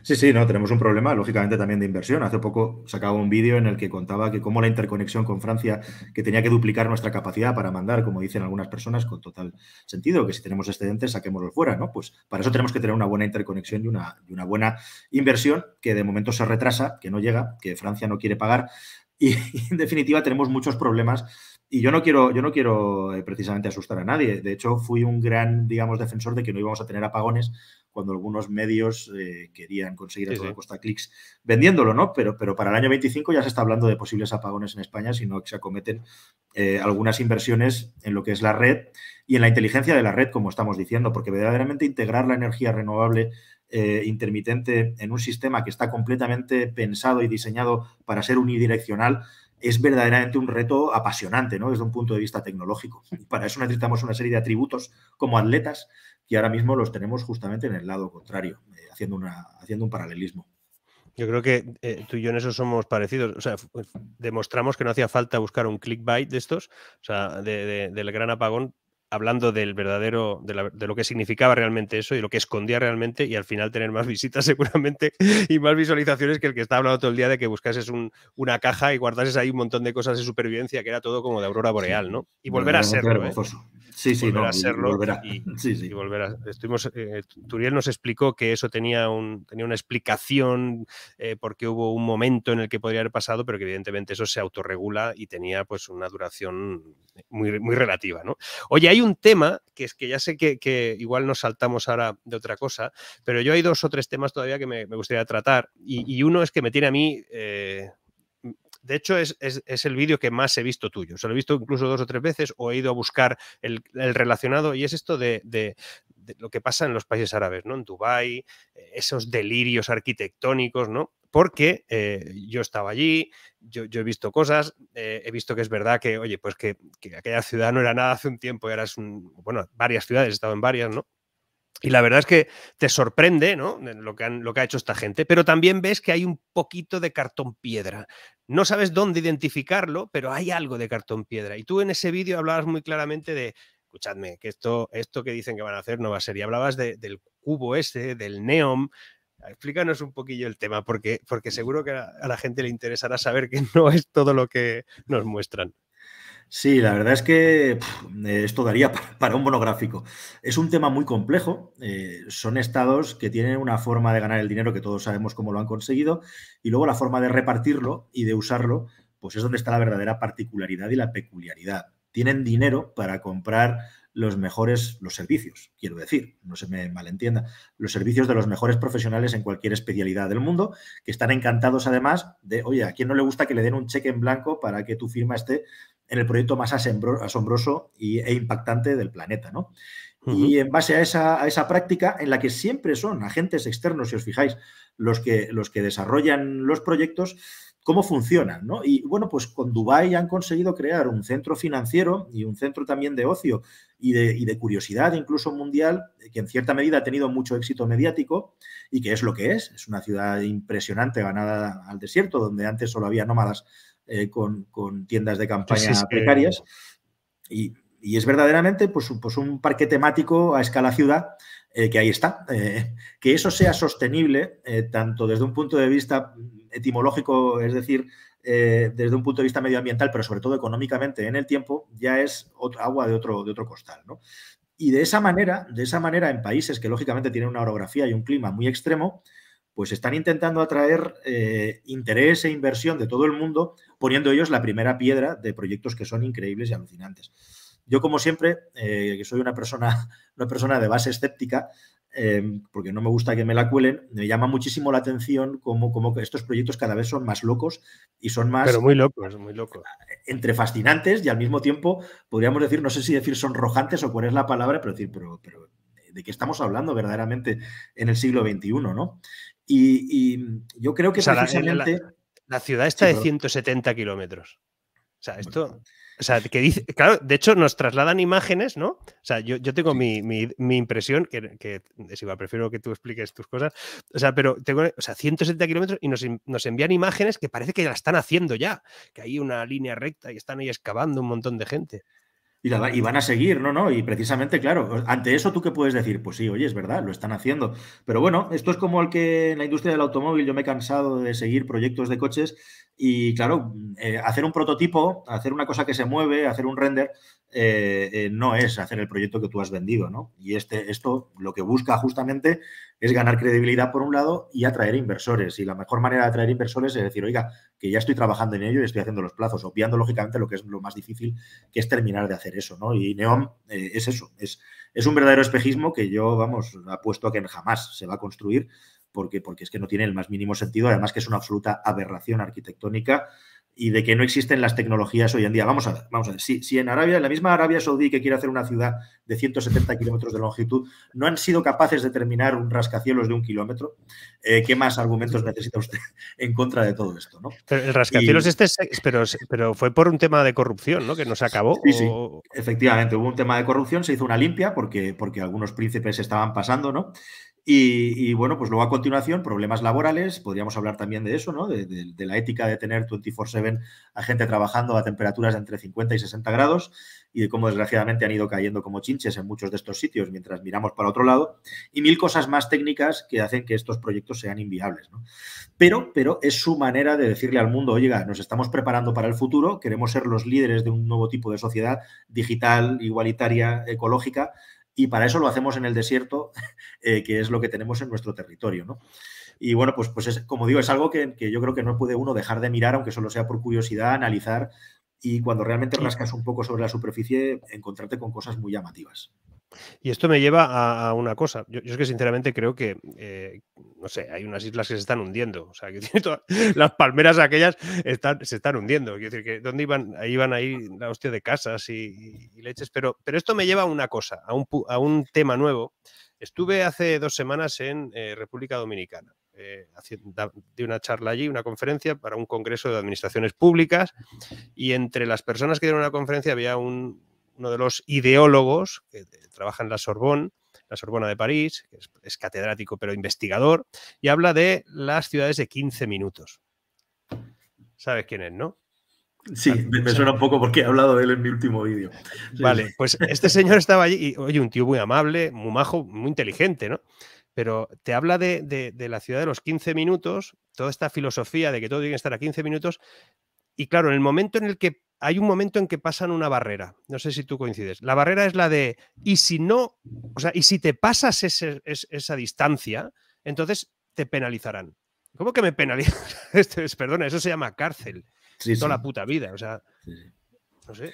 Sí, sí, no, tenemos un problema, lógicamente, también de inversión. Hace poco sacaba un vídeo en el que contaba que cómo la interconexión con Francia, que tenía que duplicar nuestra capacidad para mandar, como dicen algunas personas, con total sentido, que si tenemos excedentes, saquémoslo fuera, ¿no? Pues para eso tenemos que tener una buena interconexión y una, una buena inversión que de momento se retrasa, que no llega, que Francia no quiere pagar. Y, en definitiva tenemos muchos problemas y yo no quiero, yo no quiero eh, precisamente asustar a nadie. De hecho, fui un gran, digamos, defensor de que no íbamos a tener apagones cuando algunos medios eh, querían conseguir a toda costa clics vendiéndolo, ¿no? Pero, pero para el año 25 ya se está hablando de posibles apagones en España si no se acometen eh, algunas inversiones en lo que es la red y en la inteligencia de la red, como estamos diciendo, porque verdaderamente integrar la energía renovable eh, intermitente en un sistema que está completamente pensado y diseñado para ser unidireccional es verdaderamente un reto apasionante, ¿no? Desde un punto de vista tecnológico. para eso necesitamos una serie de atributos como atletas y ahora mismo los tenemos justamente en el lado contrario, eh, haciendo, una, haciendo un paralelismo. Yo creo que eh, tú y yo en eso somos parecidos. O sea, pues, demostramos que no hacía falta buscar un clickbait de estos, o sea, del gran apagón, hablando del verdadero, de, lo que significaba realmente eso y lo que escondía realmente y al final tener más visitas seguramente y más visualizaciones que el que está hablando todo el día de que buscases un, una caja y guardases ahí un montón de cosas de supervivencia, que era todo como de aurora boreal, ¿no? Y volver a serlo. ¿eh? sí, sí, a Turiel nos explicó que eso tenía, un, tenía una explicación eh, porque hubo un momento en el que podría haber pasado, pero que evidentemente eso se autorregula y tenía pues una duración muy, relativa. ¿no? Oye, hay un tema que es que ya sé que, igual nos saltamos ahora de otra cosa, pero yo hay dos o tres temas todavía que me, gustaría tratar y, uno es que me tiene a mí... Eh, de hecho, es, el vídeo que más he visto tuyo. Se lo he visto incluso dos o tres veces o he ido a buscar el, relacionado y es esto de, lo que pasa en los países árabes, ¿no? En Dubái, eh, esos delirios arquitectónicos, ¿no? Porque eh, yo estaba allí, yo, he visto cosas, eh, he visto que es verdad que, oye, pues que, que, aquella ciudad no era nada hace un tiempo, eras un, bueno, varias ciudades, he estado en varias, ¿no? Y la verdad es que te sorprende ¿no? lo, que lo que ha hecho esta gente, pero también ves que hay un poquito de cartón piedra. No sabes dónde identificarlo, pero hay algo de cartón piedra. Y tú en ese vídeo hablabas muy claramente de, escuchadme, que esto, esto que dicen que van a hacer no va a ser. Y hablabas del cubo ese, del NEOM. Explícanos un poquillo el tema, porque, porque seguro que a la gente le interesará saber que no es todo lo que nos muestran. Sí, la verdad es que esto daría para un monográfico. Es un tema muy complejo. Eh, son estados que tienen una forma de ganar el dinero que todos sabemos cómo lo han conseguido y luego la forma de repartirlo y de usarlo, pues es donde está la verdadera particularidad y la peculiaridad. Tienen dinero para comprar los mejores, los servicios, quiero decir, no se me malentienda, los servicios de los mejores profesionales en cualquier especialidad del mundo, que están encantados además de, oye, ¿a quién no le gusta que le den un cheque en blanco para que tu firma esté en el proyecto más asombroso e impactante del planeta. ¿no? Y en base a esa, práctica, en la que siempre son agentes externos, si os fijáis, los que, los que desarrollan los proyectos, cómo funcionan, ¿no? Y bueno, pues con Dubái han conseguido crear un centro financiero y un centro también de ocio y de, curiosidad, incluso mundial, que en cierta medida ha tenido mucho éxito mediático y que es lo que es. Es una ciudad impresionante ganada al desierto, donde antes solo había nómadas eh, con, tiendas de campaña precarias. Y, es verdaderamente pues, pues, un parque temático a escala ciudad eh, que ahí está. Eh, que eso sea sostenible, tanto desde un punto de vista etimológico, es decir, desde un punto de vista medioambiental, pero sobre todo económicamente en el tiempo, ya es agua de otro, costal. Y de esa manera, de esa manera, en países que lógicamente tienen una orografía y un clima muy extremo, pues están intentando atraer eh, interés e inversión de todo el mundo, poniendo ellos la primera piedra de proyectos que son increíbles y alucinantes. Yo, como siempre, eh, que soy una persona, una persona de base escéptica, em, porque no me gusta que me la cuelen, me llama muchísimo la atención cómo, cómo, estos proyectos cada vez son más locos y son más... Pero muy locos, muy locos. Entre fascinantes y al mismo tiempo, podríamos decir, no sé si decir sonrojantes o cuál es la palabra, pero decir, pero, de qué estamos hablando verdaderamente en el siglo XXI, ¿no? Y, yo creo que La, ciudad está de 170 kilómetros. O sea, esto... O sea, que dice, claro, de hecho nos trasladan imágenes, ¿no? O sea, yo, tengo mi, impresión, que, si es prefiero que tú expliques tus cosas, o sea, pero tengo, o sea, 170 kilómetros y nos, envían imágenes que parece que la están haciendo ya, que hay una línea recta y están ahí excavando un montón de gente. Y, van a seguir, ¿no? ¿no? Y precisamente, claro, ante eso tú qué puedes decir, pues sí, oye, es verdad, lo están haciendo. Pero bueno, esto es como el que en la industria del automóvil yo me he cansado de seguir proyectos de coches y claro, eh, hacer un prototipo, hacer una cosa que se mueve, hacer un render, eh, eh, no es hacer el proyecto que tú has vendido, ¿no? Y este, esto lo que busca justamente es ganar credibilidad por un lado y atraer inversores. Y la mejor manera de atraer inversores es decir, oiga, que ya estoy trabajando en ello y estoy haciendo los plazos, obviando lógicamente lo que es lo más difícil, que es terminar de hacer eso, ¿no? Y Neom es eso, es, es un verdadero espejismo que yo, vamos, apuesto a que jamás se va a construir porque, es que no tiene el más mínimo sentido, además que es una absoluta aberración arquitectónica y de que no existen las tecnologías hoy en día. Vamos a ver, vamos a ver. Si, en Arabia, en la misma Arabia Saudí que quiere hacer una ciudad de 170 kilómetros de longitud, no han sido capaces de terminar un rascacielos de un kilómetro, eh, ¿qué más argumentos necesita usted en contra de todo esto? ¿no? el rascacielos este, pero, pero fue por un tema de corrupción, ¿no? Que no se acabó. Sí, sí. Efectivamente, hubo un tema de corrupción, se hizo una limpia porque, porque algunos príncipes estaban pasando, ¿no? Y, bueno, pues luego a continuación, problemas laborales, podríamos hablar también de eso, ¿no? De, la ética de tener 24-7 a gente trabajando a temperaturas de entre 50 y 60 grados y de cómo desgraciadamente han ido cayendo como chinches en muchos de estos sitios mientras miramos para otro lado y mil cosas más técnicas que hacen que estos proyectos sean inviables, ¿no? Pero, pero es su manera de decirle al mundo, oiga, nos estamos preparando para el futuro, queremos ser los líderes de un nuevo tipo de sociedad digital, igualitaria, ecológica, y para eso lo hacemos en el desierto, eh, que es lo que tenemos en nuestro territorio. ¿no? Y bueno, pues, pues es, como digo, es algo que, que, yo creo que no puede uno dejar de mirar, aunque solo sea por curiosidad, analizar y cuando realmente rascas un poco sobre la superficie, encontrarte con cosas muy llamativas. Y esto me lleva a, una cosa. Yo, es que sinceramente creo que, eh, no sé, hay unas islas que se están hundiendo. O sea, las palmeras aquellas se están hundiendo. Quiero decir, que ¿dónde iban? Ahí iban ir la hostia de casas y, leches. Pero, pero esto me lleva a una cosa, a un, tema nuevo. Estuve hace dos semanas en eh, República Dominicana. Eh, de una charla allí, una conferencia para un congreso de administraciones públicas y entre las personas que dieron la conferencia había un, uno de los ideólogos que eh, trabaja en la Sorbón, la Sorbona de París, que es, catedrático pero investigador, y habla de las ciudades de 15 minutos. ¿Sabes quién es, no? Sí, me, suena un poco porque he hablado de él en mi último vídeo. Vale, pues este señor estaba allí, y, oye, un tío muy amable, muy majo, muy inteligente, ¿no? Pero te habla de, de la ciudad de los 15 minutos, toda esta filosofía de que todo tiene que estar a 15 minutos, y claro, en el momento en el que hay un momento en que pasan una barrera, no sé si tú coincides, la barrera es la de, y si no, o sea, y si te pasas esa distancia, entonces te penalizarán. ¿Cómo que me penalizan? Perdona, eso se llama cárcel. toda la puta vida, o sea. no sé.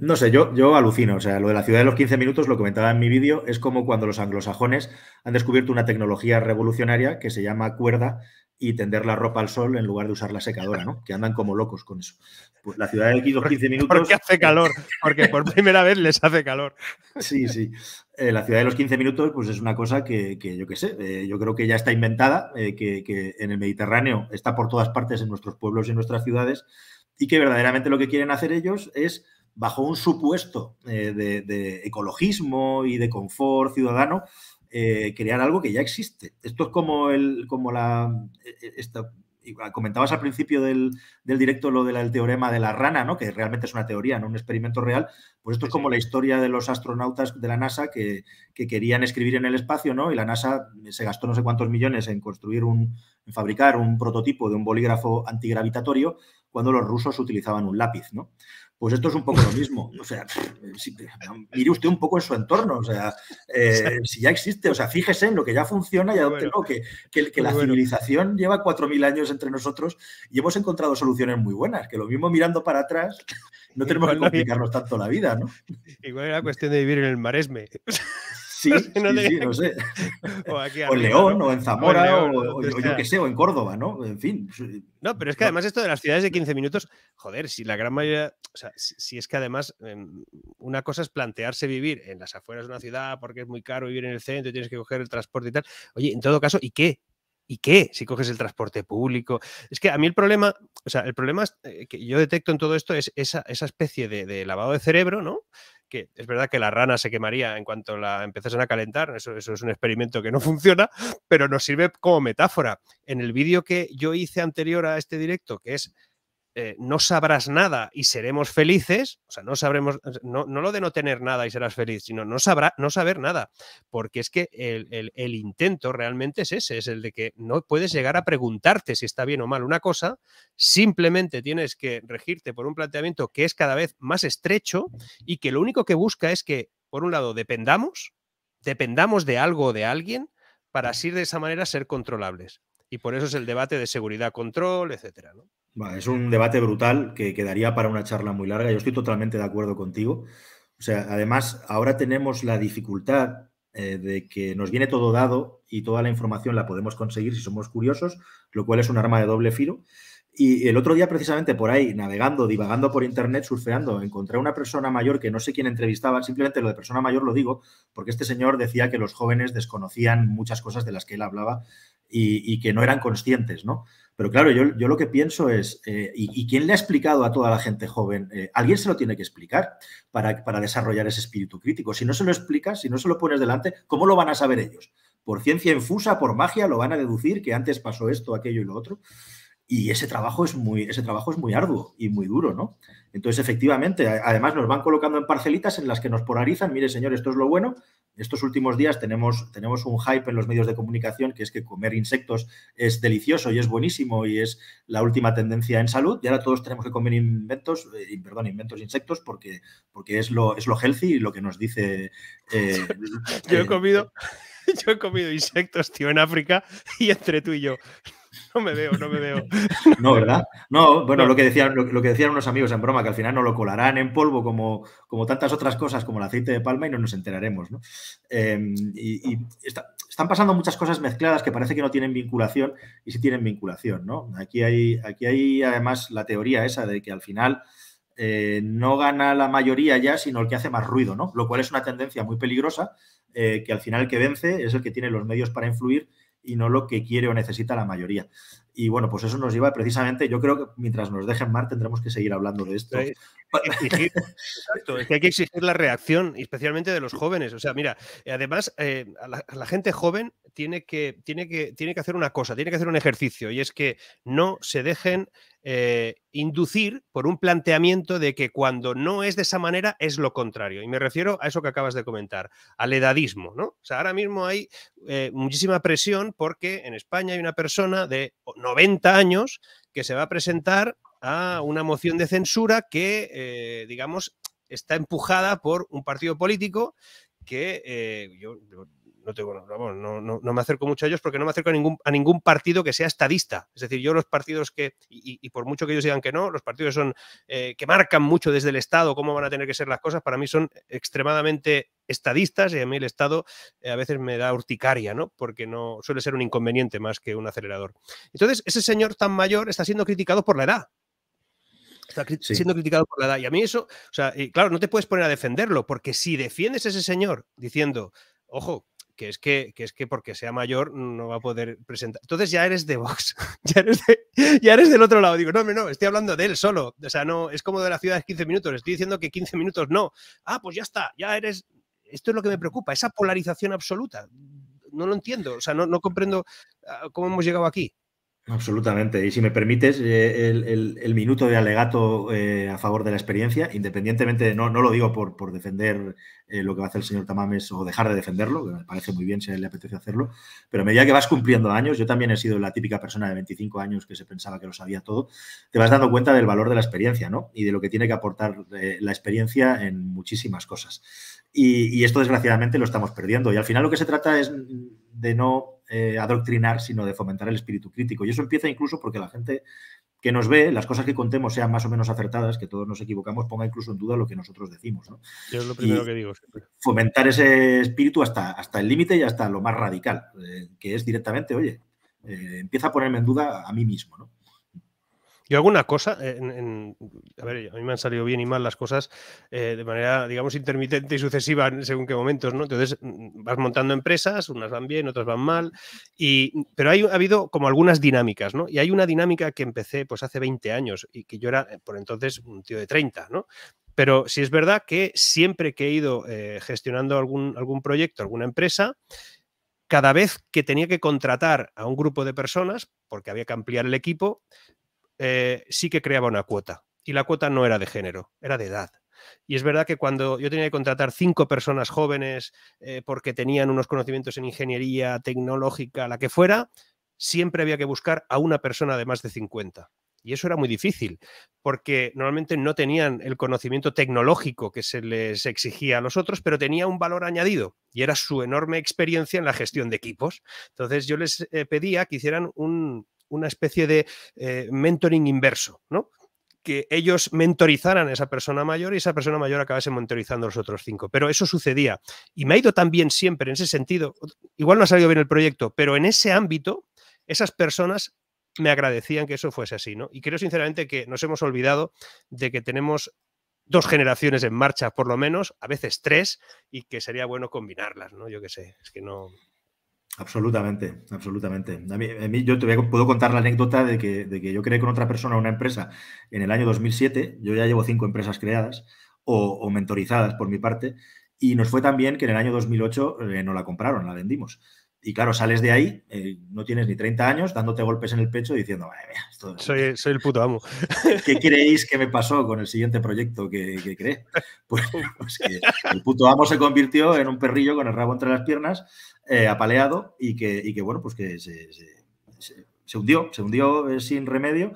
No sé, yo, yo alucino. O sea, lo de la ciudad de los 15 minutos, lo comentaba en mi vídeo, es como cuando los anglosajones han descubierto una tecnología revolucionaria que se llama cuerda, y tender la ropa al sol en lugar de usar la secadora, ¿no? Que andan como locos con eso. Pues la ciudad de los 15 minutos. Porque hace calor, porque por primera vez les hace calor. Sí, sí. Eh, la ciudad de los 15 minutos, pues es una cosa que, yo qué sé, eh, yo creo que ya está inventada, eh, que, en el Mediterráneo está por todas partes en nuestros pueblos y en nuestras ciudades, y que verdaderamente lo que quieren hacer ellos es, bajo un supuesto de ecologismo y de confort ciudadano, eh, crear algo que ya existe. Esto es como, el, como la... E, e, ah, comentabas al principio del, del directo lo del teorema de la rana, ¿no? que realmente es una teoría, no un experimento real, pues esto es como la historia de los astronautas de la NASA que, que, querían escribir en el espacio ¿no? y la NASA se gastó no sé cuántos millones en construir un, en fabricar un prototipo de un bolígrafo antigravitatorio cuando los rusos utilizaban un lápiz. ¿no? Pues esto es un poco lo mismo. O sea, eh, eh, mire usted un poco en su entorno. O sea, eh, si ya existe, o sea, fíjese en lo que ya funciona y adóptelo, que, que, la civilización lleva 4.000 años entre nosotros y hemos encontrado soluciones muy buenas, que lo mismo mirando para atrás, no tenemos que complicarnos tanto la vida, ¿no? Igual era cuestión de vivir en el maresme. Sí, no, sí, no sé. O, en León, o en Zamora, o, yo qué sé, o en Córdoba, ¿no? En fin. Pues, eh, no, pero es que además esto de las ciudades de 15 minutos, joder, si la gran mayoría, o sea, si, es que además em, una cosa es plantearse vivir en las afueras de una ciudad porque es muy caro vivir en el centro y tienes que coger el transporte y tal. Oye, en todo caso, ¿y qué? ¿Y qué? Si coges el transporte público. Es que a mí el problema, o sea, el problema eh, que yo detecto en todo esto es esa, especie de, lavado de cerebro, ¿no? que es verdad que la rana se quemaría en cuanto la empezasen a calentar, eso, eso es un experimento que no funciona, pero nos sirve como metáfora. En el vídeo que yo hice anterior a este directo, que es eh, no sabrás nada y seremos felices, o sea, no sabremos, no, lo de no tener nada y serás feliz, sino no, sabrá, no saber nada, porque es que el, el, intento realmente es ese, es el de que no puedes llegar a preguntarte si está bien o mal una cosa, simplemente tienes que regirte por un planteamiento que es cada vez más estrecho y que lo único que busca es que, por un lado, dependamos, dependamos de algo o de alguien para así de esa manera ser controlables. Y por eso es el debate de seguridad, control, etcétera. ¿no? Es un debate brutal que quedaría para una charla muy larga. Yo estoy totalmente de acuerdo contigo. O sea, además, ahora tenemos la dificultad eh, de que nos viene todo dado y toda la información la podemos conseguir si somos curiosos, lo cual es un arma de doble filo. Y el otro día, precisamente por ahí, navegando, divagando por internet, surfeando, encontré a una persona mayor que no sé quién entrevistaba. Simplemente lo de persona mayor lo digo porque este señor decía que los jóvenes desconocían muchas cosas de las que él hablaba y, y que no eran conscientes, ¿no? Pero claro, yo, lo que pienso es, eh, ¿y, quién le ha explicado a toda la gente joven? Eh, alguien se lo tiene que explicar para, para desarrollar ese espíritu crítico. Si no se lo explicas, si no se lo pones delante, ¿cómo lo van a saber ellos? Por ciencia infusa, por magia, lo van a deducir que antes pasó esto, aquello y lo otro. Y ese trabajo es muy, ese trabajo es muy arduo y muy duro, ¿no? Entonces, efectivamente, además nos van colocando en parcelitas en las que nos polarizan, mire, señor, esto es lo bueno, estos últimos días tenemos, tenemos un hype en los medios de comunicación que es que comer insectos es delicioso y es buenísimo y es la última tendencia en salud. Y ahora todos tenemos que comer inventos, eh, perdón, inventos insectos porque, porque es, lo, es lo healthy y lo que nos dice. Eh, yo he eh, comido. Yo he comido insectos, tío, en África y entre tú y yo no me veo, no me veo. No, ¿verdad? No, bueno, Lo, que decían, lo, que decían unos amigos en broma, que al final no lo colarán en polvo como, como tantas otras cosas, como el aceite de palma, y no nos enteraremos. ¿no? Em, y, están pasando muchas cosas mezcladas que parece que no tienen vinculación y sí tienen vinculación. ¿no? Aquí, hay, aquí hay además la teoría esa de que al final... Eh, no gana la mayoría ya, sino el que hace más ruido, ¿no? Lo cual es una tendencia muy peligrosa, eh, que al final el que vence es el que tiene los medios para influir y no lo que quiere o necesita la mayoría. Y bueno, pues eso nos lleva precisamente, yo creo que mientras nos dejen mar tendremos que seguir hablando de esto. exacto, es que hay que exigir la reacción, especialmente de los jóvenes. O sea, mira, eh, además, eh, la, gente joven tiene que, tiene, que, tiene que hacer una cosa, tiene que hacer un ejercicio, y es que no se dejen eh, inducir por un planteamiento de que cuando no es de esa manera es lo contrario. Y me refiero a eso que acabas de comentar, al edadismo. ¿no? ahora mismo hay eh, muchísima presión porque en España hay una persona de 90 años que se va a presentar a una moción de censura que, eh, digamos, está empujada por un partido político que yo, no, me acerco mucho a ellos porque no me acerco a ningún, partido que sea estadista. Es decir, yo los partidos que, y, por mucho que ellos digan que no, los partidos son eh, que marcan mucho desde el Estado cómo van a tener que ser las cosas, para mí son extremadamente estadistas y a mí el Estado eh, a veces me da urticaria, ¿no? Porque no suele ser un inconveniente más que un acelerador. Entonces, ese señor tan mayor está siendo criticado por la edad está siendo criticado por la edad. Y a mí eso, o sea, claro, no te puedes poner a defenderlo, porque si defiendes a ese señor diciendo, ojo, que es que, es que porque sea mayor no va a poder presentar. Entonces ya eres de Vox, ya eres, del otro lado. Digo, no, no, estoy hablando de él solo. O sea, no, es como de la ciudad de 15 minutos, estoy diciendo que 15 minutos no. Ah, pues ya está, ya eres... Esto es lo que me preocupa, esa polarización absoluta. No lo entiendo, o sea, no, no comprendo ah, cómo hemos llegado aquí. Absolutamente. Y si me permites, eh, el, minuto de alegato eh, a favor de la experiencia, independientemente, no, no lo digo por, por defender eh, lo que va a hacer el señor Tamames o dejar de defenderlo, que me parece muy bien si él le apetece hacerlo, pero a medida que vas cumpliendo años, yo también he sido la típica persona de 25 años que se pensaba que lo sabía todo, te vas dando cuenta del valor de la experiencia ¿no? y de lo que tiene que aportar la experiencia en muchísimas cosas. y esto desgraciadamente lo estamos perdiendo. Y al final lo que se trata es de no eh, adoctrinar, sino de fomentar el espíritu crítico. Y eso empieza incluso porque la gente que nos ve, las cosas que contemos sean más o menos acertadas, que todos nos equivocamos, ponga incluso en duda lo que nosotros decimos. ¿no? es lo primero que digo Fomentar ese espíritu hasta, hasta el límite y hasta lo más radical, eh, que es directamente, oye, eh, empieza a ponerme en duda a mí mismo. ¿no? Yo alguna cosa, eh, a ver, a mí me han salido bien y mal las cosas eh, de manera, digamos, intermitente y sucesiva según qué momentos, ¿no? Entonces mm, vas montando empresas, unas van bien, otras van mal, y, mm, pero ha habido como algunas dinámicas, ¿no? Y hay una dinámica que empecé pues hace 20 años y que yo era eh, por entonces un tío de 30, ¿no? Pero sí es verdad que siempre que he ido gestionando algún, algún proyecto, alguna empresa, cada vez que tenía que contratar a un grupo de personas, porque había que ampliar el equipo, eh, sí que creaba una cuota. Y la cuota no era de género, era de edad. Y es verdad que cuando yo tenía que contratar cinco personas jóvenes eh, porque tenían unos conocimientos en ingeniería tecnológica, la que fuera, siempre había que buscar a una persona de más de 50. Y eso era muy difícil, porque normalmente no tenían el conocimiento tecnológico que se les exigía a los otros, pero tenía un valor añadido y era su enorme experiencia en la gestión de equipos. Entonces yo les eh, pedía que hicieran un, una especie de eh, mentoring inverso, ¿no? que ellos mentorizaran a esa persona mayor y esa persona mayor acabase mentorizando a los otros cinco. Pero eso sucedía. Y me ha ido tan bien siempre en ese sentido. Igual no ha salido bien el proyecto, pero en ese ámbito, esas personas me agradecían que eso fuese así, ¿no? Y creo sinceramente que nos hemos olvidado de que tenemos dos generaciones en marcha, por lo menos, a veces tres, y que sería bueno combinarlas, ¿no? Yo qué sé, es que no, Absolutamente, absolutamente. A mí, yo te puedo contar la anécdota de que, yo creé con otra persona una empresa en el año 2007. Yo ya llevo cinco empresas creadas o, mentorizadas por mi parte. Y nos fue tan bien que en el año 2008 no eh, nos la compraron, la vendimos. Y claro, sales de ahí, eh, no tienes ni 30 años, dándote golpes en el pecho diciendo, soy, soy, el puto amo. ¿Qué creéis que me pasó con el siguiente proyecto que, que creé? Pues, pues, que el puto amo se convirtió en un perrillo con el rabo entre las piernas, eh, apaleado, y que, que, bueno, pues que se hundió, se hundió eh, sin remedio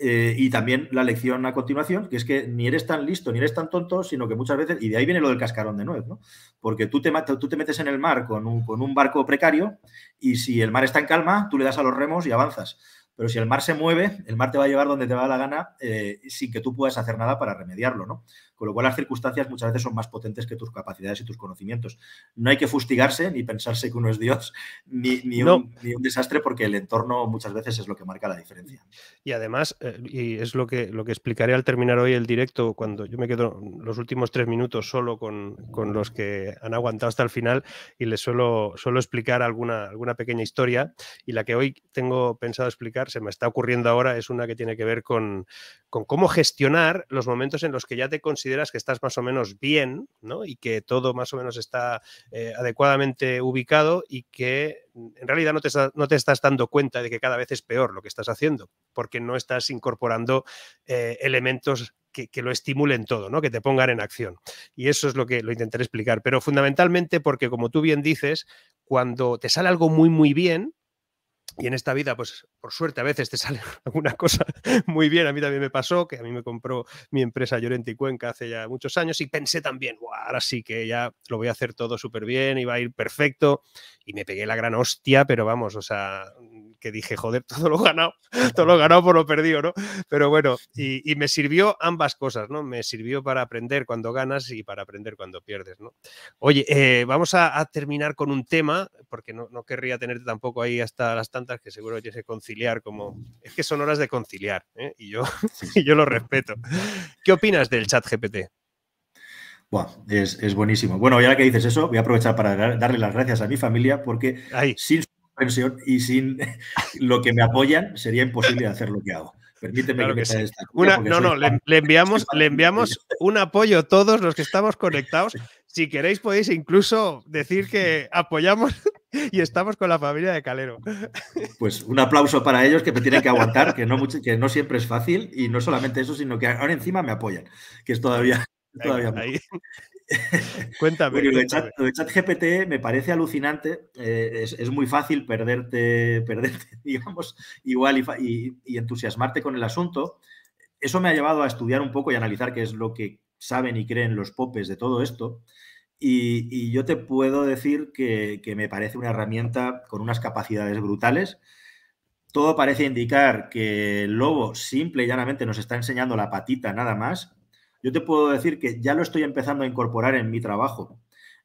eh, y también la lección a continuación, que es que ni eres tan listo, ni eres tan tonto, sino que muchas veces, y de ahí viene lo del cascarón de nuez, ¿no? Porque tú te, tú te metes en el mar con un, barco precario y si el mar está en calma, tú le das a los remos y avanzas. Pero si el mar se mueve, el mar te va a llevar donde te va la gana eh, sin que tú puedas hacer nada para remediarlo, ¿no? Con lo cual las circunstancias muchas veces son más potentes que tus capacidades y tus conocimientos. No hay que fustigarse ni pensarse que uno es Dios ni, un, desastre porque el entorno muchas veces es lo que marca la diferencia. Y además, eh, y es lo que, lo que explicaré al terminar hoy el directo, cuando yo me quedo los últimos tres minutos solo con, los que han aguantado hasta el final y les suelo, suelo explicar alguna, alguna pequeña historia y la que hoy tengo pensado explicar, se me está ocurriendo ahora, es una que tiene que ver con, con cómo gestionar los momentos en los que ya te consideras consideras que estás más o menos bien, ¿no? Y que todo más o menos está eh, adecuadamente ubicado y que mm, en realidad no te, no te, estás dando cuenta de que cada vez es peor lo que estás haciendo, porque no estás incorporando eh, elementos que, que, lo estimulen todo, ¿no? que te pongan en acción. Y eso es lo que lo intentaré explicar. Pero fundamentalmente porque, como tú bien dices, cuando te sale algo muy, muy bien, y en esta vida, pues por suerte a veces te sale alguna cosa muy bien. A mí también me pasó que a mí me compró mi empresa Llorente y Cuenca hace ya muchos años y pensé también, ahora sí que ya lo voy a hacer todo súper bien y va a ir perfecto. Y me pegué la gran hostia, pero vamos, o sea, que dije, joder, todo lo ganado, todo lo ganado por lo perdido, ¿no? Pero bueno, y, me sirvió ambas cosas, ¿no? Me sirvió para aprender cuando ganas y para aprender cuando pierdes, ¿no? Oye, eh, vamos a, terminar con un tema, porque no, querría tenerte tampoco ahí hasta las tantas, que seguro que se conciliar, como es que son horas de conciliar, ¿eh? y, yo, yo lo respeto. ¿Qué opinas del chat GPT? Buah, es, buenísimo. Bueno, ya que dices eso, voy a aprovechar para darle las gracias a mi familia porque Ay pensión y sin lo que me apoyan sería imposible hacer lo que hago. Permíteme que, esta una, No, no, le, enviamos, le enviamos un apoyo a todos los que estamos conectados. Si queréis podéis incluso decir que apoyamos y estamos con la familia de Calero. Pues un aplauso para ellos que me tienen que aguantar, que no, mucho, que no siempre es fácil y no solamente eso, sino que ahora encima me apoyan, que es todavía... todavía cuéntame. Lo, de chat, GPT me parece alucinante. Eh, es, muy fácil perderte, digamos, igual y, entusiasmarte con el asunto. Eso me ha llevado a estudiar un poco y analizar qué es lo que saben y creen los popes de todo esto. Y, yo te puedo decir que, que me parece una herramienta con unas capacidades brutales. Todo parece indicar que el lobo simple y llanamente nos está enseñando la patita nada más yo te puedo decir que ya lo estoy empezando a incorporar en mi trabajo.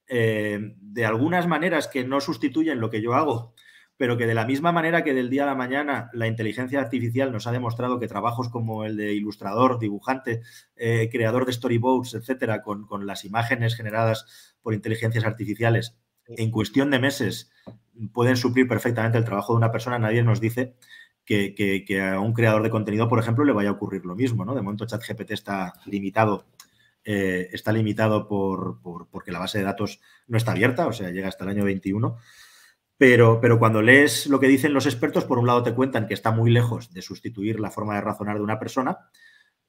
Eh, de algunas maneras que no sustituyen lo que yo hago, pero que de la misma manera que del día a la mañana la inteligencia artificial nos ha demostrado que trabajos como el de ilustrador, dibujante, eh, creador de storyboards, etcétera, con, con, las imágenes generadas por inteligencias artificiales, en cuestión de meses pueden suplir perfectamente el trabajo de una persona, nadie nos dice que, a un creador de contenido, por ejemplo, le vaya a ocurrir lo mismo, ¿no? De momento ChatGPT está limitado, eh, está limitado por, porque la base de datos no está abierta, o sea, llega hasta el año 21. Pero, pero, cuando lees lo que dicen los expertos, por un lado te cuentan que está muy lejos de sustituir la forma de razonar de una persona,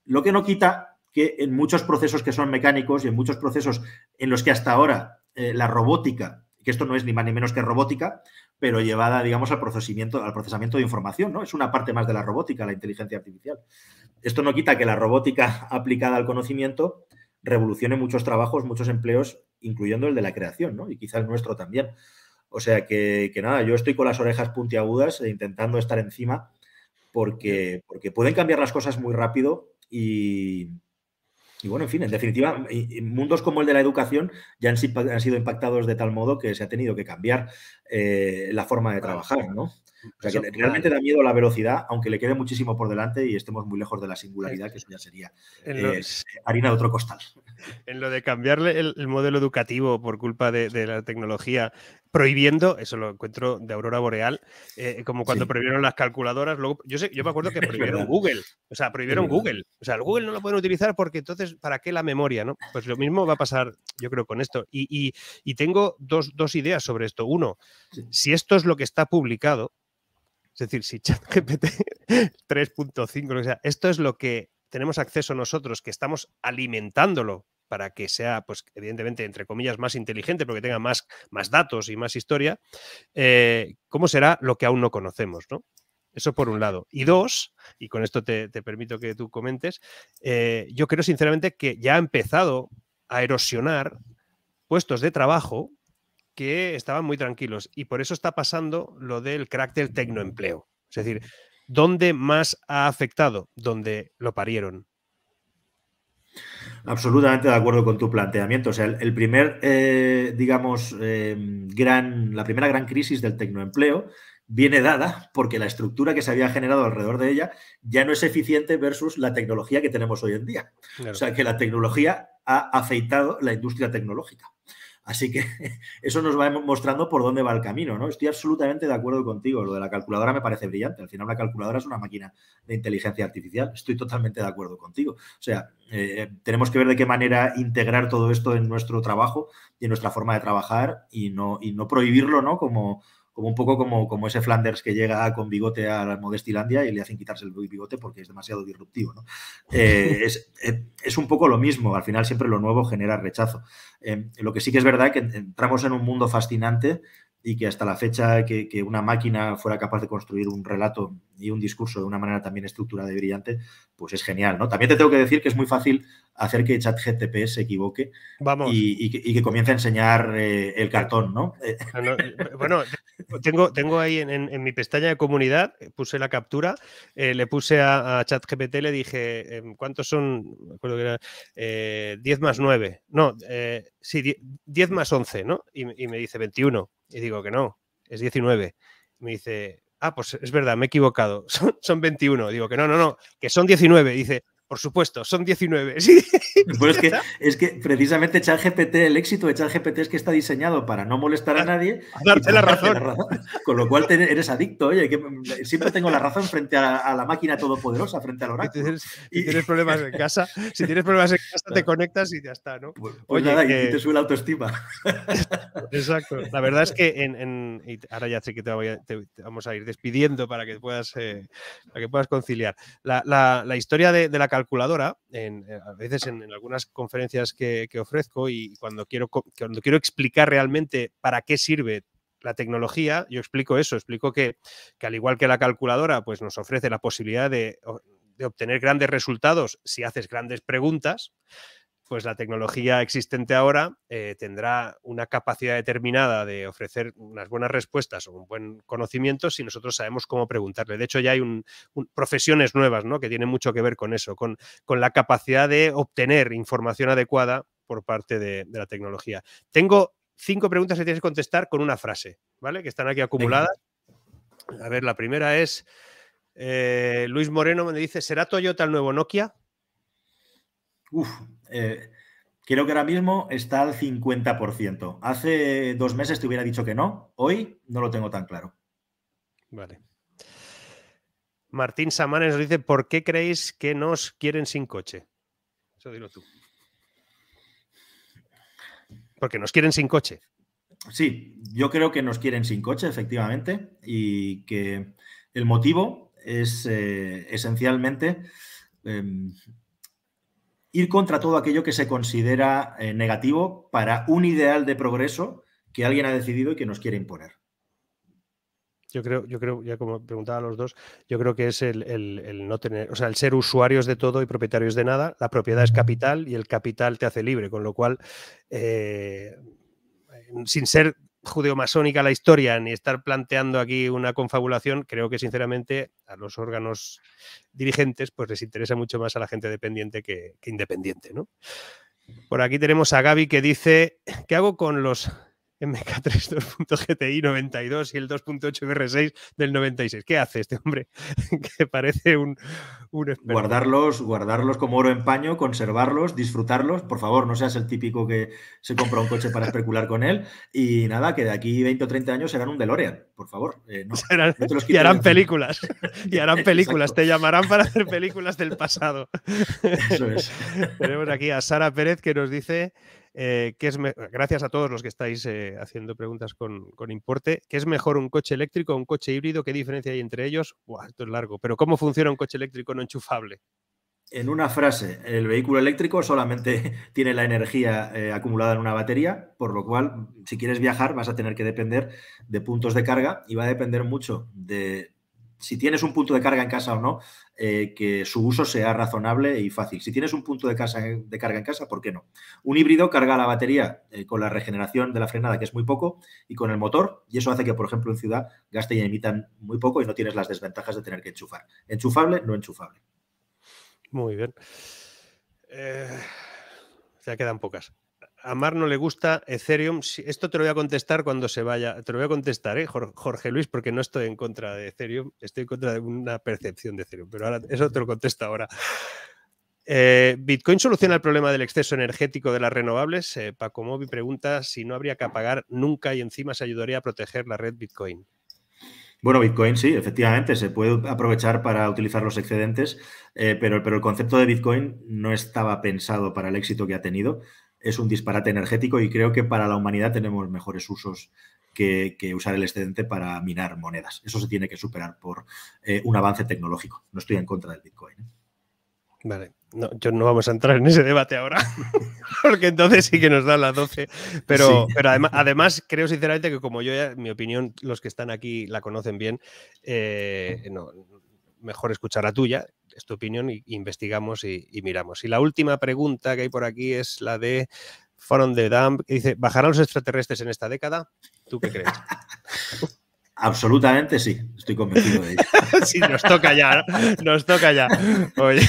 lo que no quita que en muchos procesos que son mecánicos y en muchos procesos en los que hasta ahora eh, la robótica, que esto no es ni más ni menos que robótica, pero llevada, digamos, al procesamiento, al procesamiento de información, ¿no? Es una parte más de la robótica, la inteligencia artificial. Esto no quita que la robótica aplicada al conocimiento revolucione muchos trabajos, muchos empleos, incluyendo el de la creación, ¿no? Y quizá el nuestro también. O sea que, que nada, yo estoy con las orejas puntiagudas e intentando estar encima porque, porque pueden cambiar las cosas muy rápido y, y bueno, en fin, en definitiva, mundos como el de la educación ya han, sido impactados de tal modo que se ha tenido que cambiar eh, la forma de trabajar, ¿no? realmente da miedo la velocidad, aunque le quede muchísimo por delante y estemos muy lejos de la singularidad, eh, que eso ya sería eh, harina de otro costal. En lo de cambiarle el, modelo educativo por culpa de, la tecnología, prohibiendo, eso lo encuentro de Aurora Boreal, eh, como cuando prohibieron las calculadoras, yo, sé, yo me acuerdo que prohibieron Google, o sea, prohibieron Google, o sea, el Google no lo pueden utilizar porque entonces, ¿para qué la memoria? No? Pues lo mismo va a pasar, yo creo, con esto. Y, tengo dos, ideas sobre esto. Uno, si esto es lo que está publicado, es decir, si ChatGPT 3.5, o sea, esto es lo que tenemos acceso nosotros, que estamos alimentándolo para que sea, pues, evidentemente, entre comillas, más inteligente, porque tenga más, más datos y más historia, eh, ¿cómo será lo que aún no conocemos? Eso por un lado. Y dos, y con esto te, permito que tú comentes, eh, yo creo sinceramente que ya ha empezado a erosionar puestos de trabajo que estaban muy tranquilos. Y por eso está pasando lo del crack del tecnoempleo. Es decir, ¿dónde más ha afectado? ¿Dónde lo parieron. Absolutamente de acuerdo con tu planteamiento. O sea, el, primer, eh, digamos, em, gran, la primera gran crisis del tecnoempleo viene dada porque la estructura que se había generado alrededor de ella ya no es eficiente versus la tecnología que tenemos hoy en día. O sea, que la tecnología ha afeitado la industria tecnológica. Así que eso nos va mostrando por dónde va el camino, ¿no? Estoy absolutamente de acuerdo contigo. Lo de la calculadora me parece brillante. Al final, la calculadora es una máquina de inteligencia artificial. Estoy totalmente de acuerdo contigo. O sea, eh, tenemos que ver de qué manera integrar todo esto en nuestro trabajo y en nuestra forma de trabajar y no, y no prohibirlo, ¿no? Como, como un poco como, como ese Flanders que llega con bigote a la Modestilandia y le hacen quitarse el bigote porque es demasiado disruptivo. Eh, eh, es, un poco lo mismo, al final siempre lo nuevo genera rechazo. Eh, lo que sí que es verdad es que entramos en un mundo fascinante y que hasta la fecha que, una máquina fuera capaz de construir un relato y un discurso de una manera también estructurada y brillante, pues es genial, ¿no? También te tengo que decir que es muy fácil hacer que ChatGTP se equivoque Y, y, que, comience a enseñar eh, el cartón, ¿no? Ah, eh, bueno, tengo, tengo ahí en, mi pestaña de comunidad, eh, puse la captura, le puse a, ChatGPT, le dije, ¿cuántos son? Me 10 más 9, no, sí, 10, más 11, ¿no? Y, y me dice 21. Y digo que no, es 19. me dice, ah, pues es verdad, me he equivocado, son, son 21. Digo que no, no, no, que son 19. dice, por supuesto, son 19. es, que, es que precisamente ChatGPT, el éxito de GPT es que está diseñado para no molestar a, nadie. darte la razón. Con lo cual eres adicto, oye, siempre tengo la razón frente a, la máquina todopoderosa, frente al oráculo. Si, tienes, problemas en casa, si tienes problemas en casa, te conectas y ya está, ¿no? Pues, pues oye, te sube la autoestima. Exacto. La verdad es que ahora ya sé que te, vamos a ir despidiendo para que puedas, eh, conciliar. La, historia de, de la calculadora, eh, a veces en, algunas conferencias que, ofrezco y cuando quiero, cuando quiero explicar realmente para qué sirve la tecnología, yo explico eso, explico que, al igual que la calculadora, pues nos ofrece la posibilidad de, de obtener grandes resultados si haces grandes preguntas, pues la tecnología existente ahora eh, tendrá una capacidad determinada de ofrecer unas buenas respuestas o un buen conocimiento si nosotros sabemos cómo preguntarle. De hecho, ya hay profesiones nuevas ¿no? que tienen mucho que ver con eso, con, la capacidad de obtener información adecuada por parte de, la tecnología. Tengo cinco preguntas que tienes que contestar con una frase, ¿vale? Que están aquí acumuladas. A ver, la primera es, eh, Luis Moreno me dice, ¿será Toyota el nuevo Nokia? Uf, eh, creo que ahora mismo está al 50%. Hace dos meses te hubiera dicho que no, hoy no lo tengo tan claro. Vale. Martín Samanes nos dice, ¿por qué creéis que nos quieren sin coche? Eso dilo tú. Porque nos quieren sin coche. Sí, yo creo que nos quieren sin coche, efectivamente, y que el motivo es eh, esencialmente em, ir contra todo aquello que se considera eh, negativo para un ideal de progreso que alguien ha decidido y que nos quiere imponer. Yo creo, yo creo, ya como preguntaba a los dos, yo creo que es el, no tener, o sea, el ser usuarios de todo y propietarios de nada. La propiedad es capital y el capital te hace libre, con lo cual, eh, sin ser judeomasónica la historia ni estar planteando aquí una confabulación, creo que sinceramente a los órganos dirigentes pues les interesa mucho más a la gente dependiente que, independiente, ¿no? Por aquí tenemos a Gaby que dice, ¿qué hago con los MK3 2.GTI 92 y el 2.8 R6 del 96. ¿Qué hace este hombre? que parece un, Guardarlos, guardarlos como oro en paño, conservarlos, disfrutarlos. Por favor, no seas el típico que se compra un coche para especular con él. Y nada, que de aquí 20 o 30 años serán un DeLorean, por favor. y harán películas. y harán películas. Te llamarán para hacer películas del pasado. Eso es. Tenemos aquí a Sara Pérez que nos dice eh, es gracias a todos los que estáis eh, haciendo preguntas con, importe, ¿qué es mejor un coche eléctrico o un coche híbrido? ¿Qué diferencia hay entre ellos? esto es largo, pero ¿cómo funciona un coche eléctrico no enchufable? En una frase, el vehículo eléctrico solamente tiene la energía eh, acumulada en una batería, por lo cual, si quieres viajar, vas a tener que depender de puntos de carga y va a depender mucho de si tienes un punto de carga en casa o no, eh, que su uso sea razonable y fácil. Si tienes un punto de, casa, de carga en casa, ¿por qué no? Un híbrido carga la batería eh, con la regeneración de la frenada, que es muy poco, y con el motor, y eso hace que, por ejemplo, en ciudad gaste y emitan muy poco y no tienes las desventajas de tener que enchufar. Enchufable, no enchufable. Muy bien. Eh, ya quedan pocas a Mar no le gusta Ethereum. Esto te lo voy a contestar cuando se vaya. Te lo voy a contestar, ¿eh? Jorge Luis, porque no estoy en contra de Ethereum. Estoy en contra de una percepción de Ethereum. Pero ahora eso te lo contesto ahora. Eh, ¿Bitcoin soluciona el problema del exceso energético de las renovables? Eh, Paco Mobi pregunta si no habría que apagar nunca y encima se ayudaría a proteger la red Bitcoin. Bueno, Bitcoin sí, efectivamente, se puede aprovechar para utilizar los excedentes, eh, pero el concepto de Bitcoin no estaba pensado para el éxito que ha tenido es un disparate energético y creo que para la humanidad tenemos mejores usos que, usar el excedente para minar monedas. Eso se tiene que superar por eh, un avance tecnológico. No estoy en contra del Bitcoin. ¿eh? Vale, no, yo no vamos a entrar en ese debate ahora, porque entonces sí que nos dan las 12. Pero, pero además, creo sinceramente que como yo, mi opinión, los que están aquí la conocen bien, eh, mejor escuchar la tuya, tu opinión y investigamos y, miramos. Y la última pregunta que hay por aquí es la de Forum de Dump, que dice, ¿bajarán los extraterrestres en esta década? ¿Tú qué crees? Absolutamente sí, estoy convencido de ello. sí, nos toca ya, nos toca ya. Oye,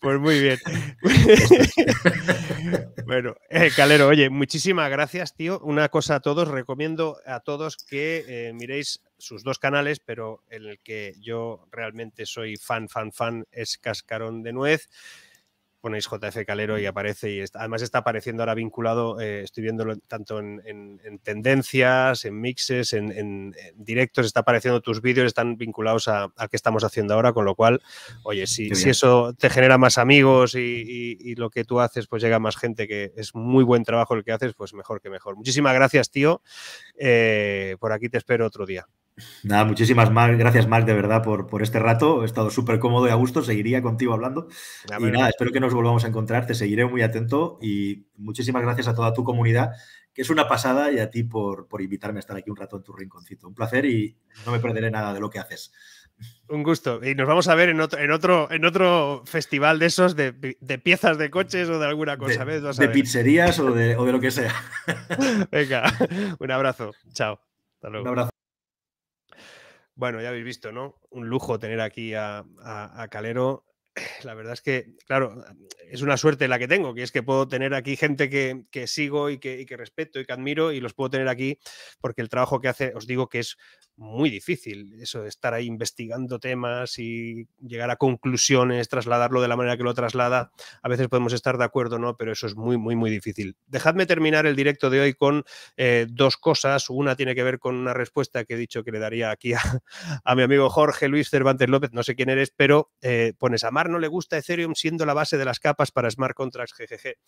pues muy bien. bueno, eh, Calero, oye, muchísimas gracias, tío. Una cosa a todos, recomiendo a todos que eh, miréis sus dos canales, pero en el que yo realmente soy fan, fan, fan es Cascarón de Nuez ponéis JF Calero y aparece. Y además está apareciendo ahora vinculado, eh, estoy viéndolo tanto en, tendencias, en mixes, en, directos, está apareciendo tus vídeos, están vinculados a, qué estamos haciendo ahora, con lo cual, oye, si, si eso te genera más amigos y, lo que tú haces, pues llega más gente, que es muy buen trabajo el que haces, pues mejor que mejor. Muchísimas gracias, tío. Eh, por aquí te espero otro día. Nada, muchísimas gracias, Marc, de verdad, por, por este rato. He estado súper cómodo y a gusto. Seguiría contigo hablando. y nada, espero que nos volvamos a encontrar. Te seguiré muy atento y muchísimas gracias a toda tu comunidad, que es una pasada, y a ti por, por invitarme a estar aquí un rato en tu rinconcito. Un placer y no me perderé nada de lo que haces. Un gusto. Y nos vamos a ver en otro, en otro, festival de esos de, piezas de coches o de alguna cosa. De, pizzerías o de, o de lo que sea. Venga, un abrazo. Chao. Hasta luego. Un abrazo. Bueno, ya habéis visto, ¿no? Un lujo tener aquí a, Calero la verdad es que, claro, es una suerte la que tengo, que es que puedo tener aquí gente que, sigo y que, respeto y que admiro y los puedo tener aquí porque el trabajo que hace, os digo que es muy difícil, eso de estar ahí investigando temas y llegar a conclusiones, trasladarlo de la manera que lo traslada. A veces podemos estar de acuerdo, ¿no? Pero eso es muy, muy, muy difícil. Dejadme terminar el directo de hoy con eh, dos cosas. Una tiene que ver con una respuesta que he dicho que le daría aquí a, mi amigo Jorge Luis Cervantes López, no sé quién eres, pero eh, pones pones Mar no le gusta gusta Ethereum siendo la base de las capas para smart contracts, GGG.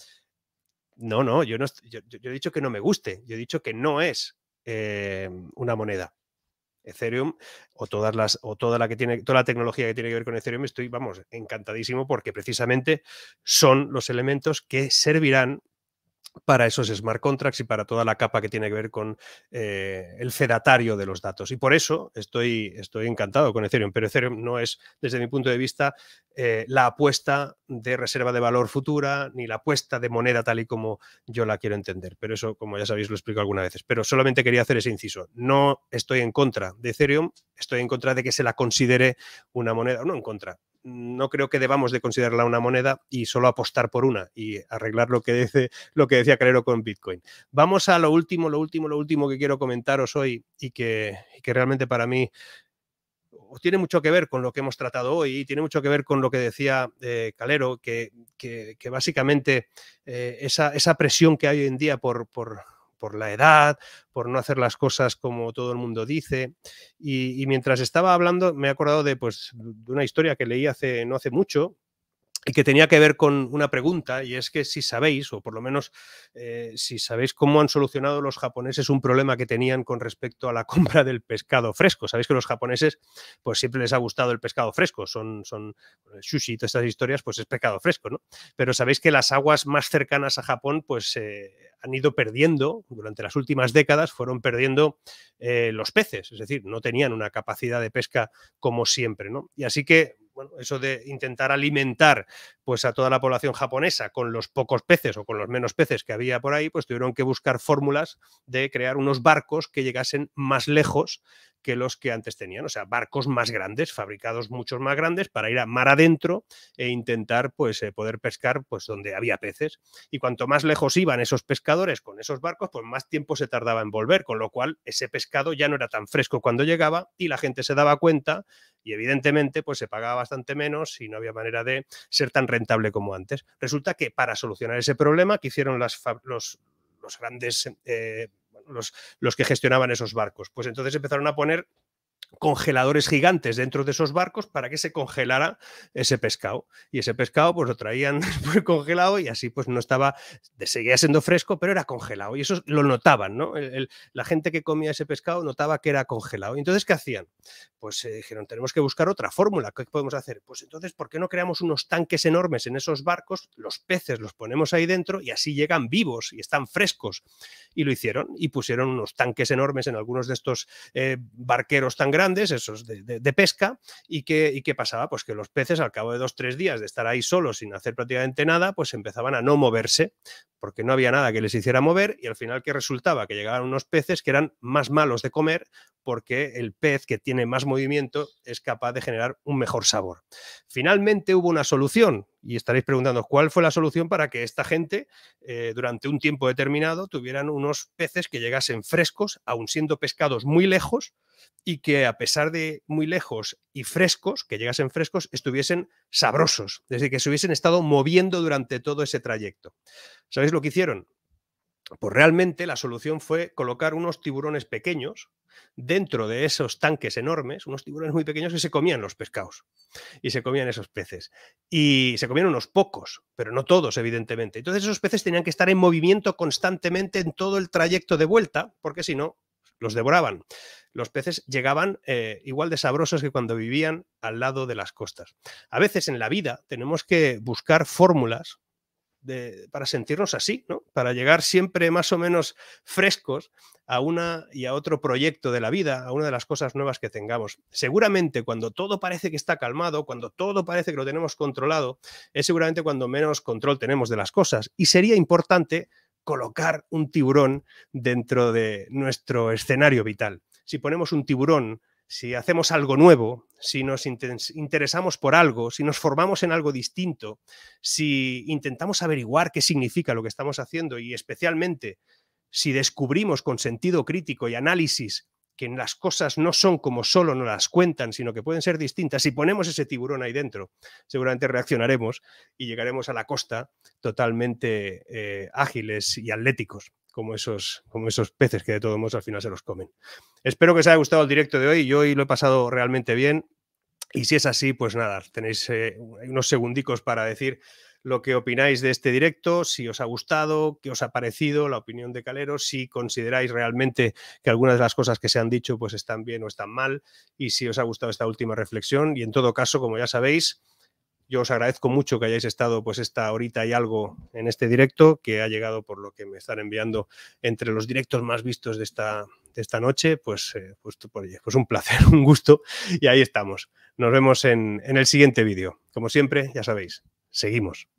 No, no, yo, no yo, yo he dicho que no me guste, yo he dicho que no es eh, una moneda. Ethereum o todas las o toda la que tiene toda la tecnología que tiene que ver con Ethereum estoy vamos encantadísimo porque precisamente son los elementos que servirán para esos smart contracts y para toda la capa que tiene que ver con eh, el fedatario de los datos. Y por eso estoy, estoy encantado con Ethereum, pero Ethereum no es, desde mi punto de vista, eh, la apuesta de reserva de valor futura ni la apuesta de moneda tal y como yo la quiero entender. Pero eso, como ya sabéis, lo explico algunas veces. Pero solamente quería hacer ese inciso. No estoy en contra de Ethereum, estoy en contra de que se la considere una moneda, no en contra, no creo que debamos de considerarla una moneda y solo apostar por una y arreglar lo que, dice, lo que decía Calero con Bitcoin. Vamos a lo último, lo último, lo último que quiero comentaros hoy y que, realmente para mí tiene mucho que ver con lo que hemos tratado hoy y tiene mucho que ver con lo que decía eh, Calero, que, básicamente eh, esa, presión que hay hoy en día por por la edad, por no hacer las cosas como todo el mundo dice. Y, mientras estaba hablando, me he acordado de, pues, de una historia que leí hace, no hace mucho, y que tenía que ver con una pregunta, y es que si sabéis, o por lo menos eh, si sabéis cómo han solucionado los japoneses un problema que tenían con respecto a la compra del pescado fresco. Sabéis que los japoneses, pues siempre les ha gustado el pescado fresco, son, son sushi y todas estas historias, pues es pescado fresco, ¿no? Pero sabéis que las aguas más cercanas a Japón, pues eh, han ido perdiendo, durante las últimas décadas, fueron perdiendo eh, los peces, es decir, no tenían una capacidad de pesca como siempre, ¿no? Y así que bueno, eso de intentar alimentar pues a toda la población japonesa con los pocos peces o con los menos peces que había por ahí, pues tuvieron que buscar fórmulas de crear unos barcos que llegasen más lejos que los que antes tenían, o sea, barcos más grandes, fabricados muchos más grandes para ir a mar adentro e intentar pues eh, poder pescar pues donde había peces. Y cuanto más lejos iban esos pescadores con esos barcos, pues más tiempo se tardaba en volver, con lo cual ese pescado ya no era tan fresco cuando llegaba y la gente se daba cuenta y evidentemente pues se pagaba bastante menos y no había manera de ser tan rentable como antes. Resulta que para solucionar ese problema que hicieron las, los, los grandes eh, los, que gestionaban esos barcos. Pues entonces empezaron a poner congeladores gigantes dentro de esos barcos para que se congelara ese pescado. Y ese pescado pues lo traían después congelado y así pues no estaba, seguía siendo fresco, pero era congelado. Y eso lo notaban, ¿no? la gente que comía ese pescado notaba que era congelado. Y entonces, ¿qué hacían? pues dijeron, tenemos que buscar otra fórmula, ¿qué podemos hacer? Pues entonces, ¿por qué no creamos unos tanques enormes en esos barcos? Los peces los ponemos ahí dentro y así llegan vivos y están frescos. Y lo hicieron y pusieron unos tanques enormes en algunos de estos eh, barqueros tan grandes, esos de, pesca, y ¿qué pasaba, pues que los peces al cabo de dos, tres días de estar ahí solos sin hacer prácticamente nada, pues empezaban a no moverse, porque no había nada que les hiciera mover y al final que resultaba que llegaban unos peces que eran más malos de comer porque el pez que tiene más movimiento es capaz de generar un mejor sabor. Finalmente hubo una solución y estaréis preguntando cuál fue la solución para que esta gente eh, durante un tiempo determinado tuvieran unos peces que llegasen frescos, aun siendo pescados muy lejos, y que a pesar de muy lejos y frescos, que llegasen frescos, estuviesen sabrosos, desde que se hubiesen estado moviendo durante todo ese trayecto. ¿Sabéis lo que hicieron? Pues realmente la solución fue colocar unos tiburones pequeños dentro de esos tanques enormes, unos tiburones muy pequeños que se comían los pescados y se comían esos peces. Y se comían unos pocos, pero no todos, evidentemente. Entonces esos peces tenían que estar en movimiento constantemente en todo el trayecto de vuelta, porque si no, los devoraban. Los peces llegaban eh, igual de sabrosos que cuando vivían al lado de las costas. A veces en la vida tenemos que buscar fórmulas para sentirnos así, ¿no? Para llegar siempre más o menos frescos a una y a otro proyecto de la vida, a una de las cosas nuevas que tengamos. Seguramente cuando todo parece que está calmado, cuando todo parece que lo tenemos controlado, es seguramente cuando menos control tenemos de las cosas. Y sería importante colocar un tiburón dentro de nuestro escenario vital. Si ponemos un tiburón, si hacemos algo nuevo, si nos interesamos por algo, si nos formamos en algo distinto, si intentamos averiguar qué significa lo que estamos haciendo y especialmente si descubrimos con sentido crítico y análisis que las cosas no son como solo nos las cuentan, sino que pueden ser distintas. Si ponemos ese tiburón ahí dentro, seguramente reaccionaremos y llegaremos a la costa totalmente eh, ágiles y atléticos como esos, como esos peces que de todos modos al final se los comen. Espero que os haya gustado el directo de hoy. Yo hoy lo he pasado realmente bien. Y si es así, pues nada, tenéis eh, unos segundicos para decir lo que opináis de este directo, si os ha gustado, qué os ha parecido, la opinión de Calero, si consideráis realmente que algunas de las cosas que se han dicho pues están bien o están mal y si os ha gustado esta última reflexión y en todo caso, como ya sabéis, yo os agradezco mucho que hayáis estado pues esta horita y algo en este directo que ha llegado por lo que me están enviando entre los directos más vistos de esta, de esta noche. Pues, eh, pues, pues, un placer, un gusto y ahí estamos. Nos vemos en, en el siguiente vídeo. Como siempre, ya sabéis, seguimos.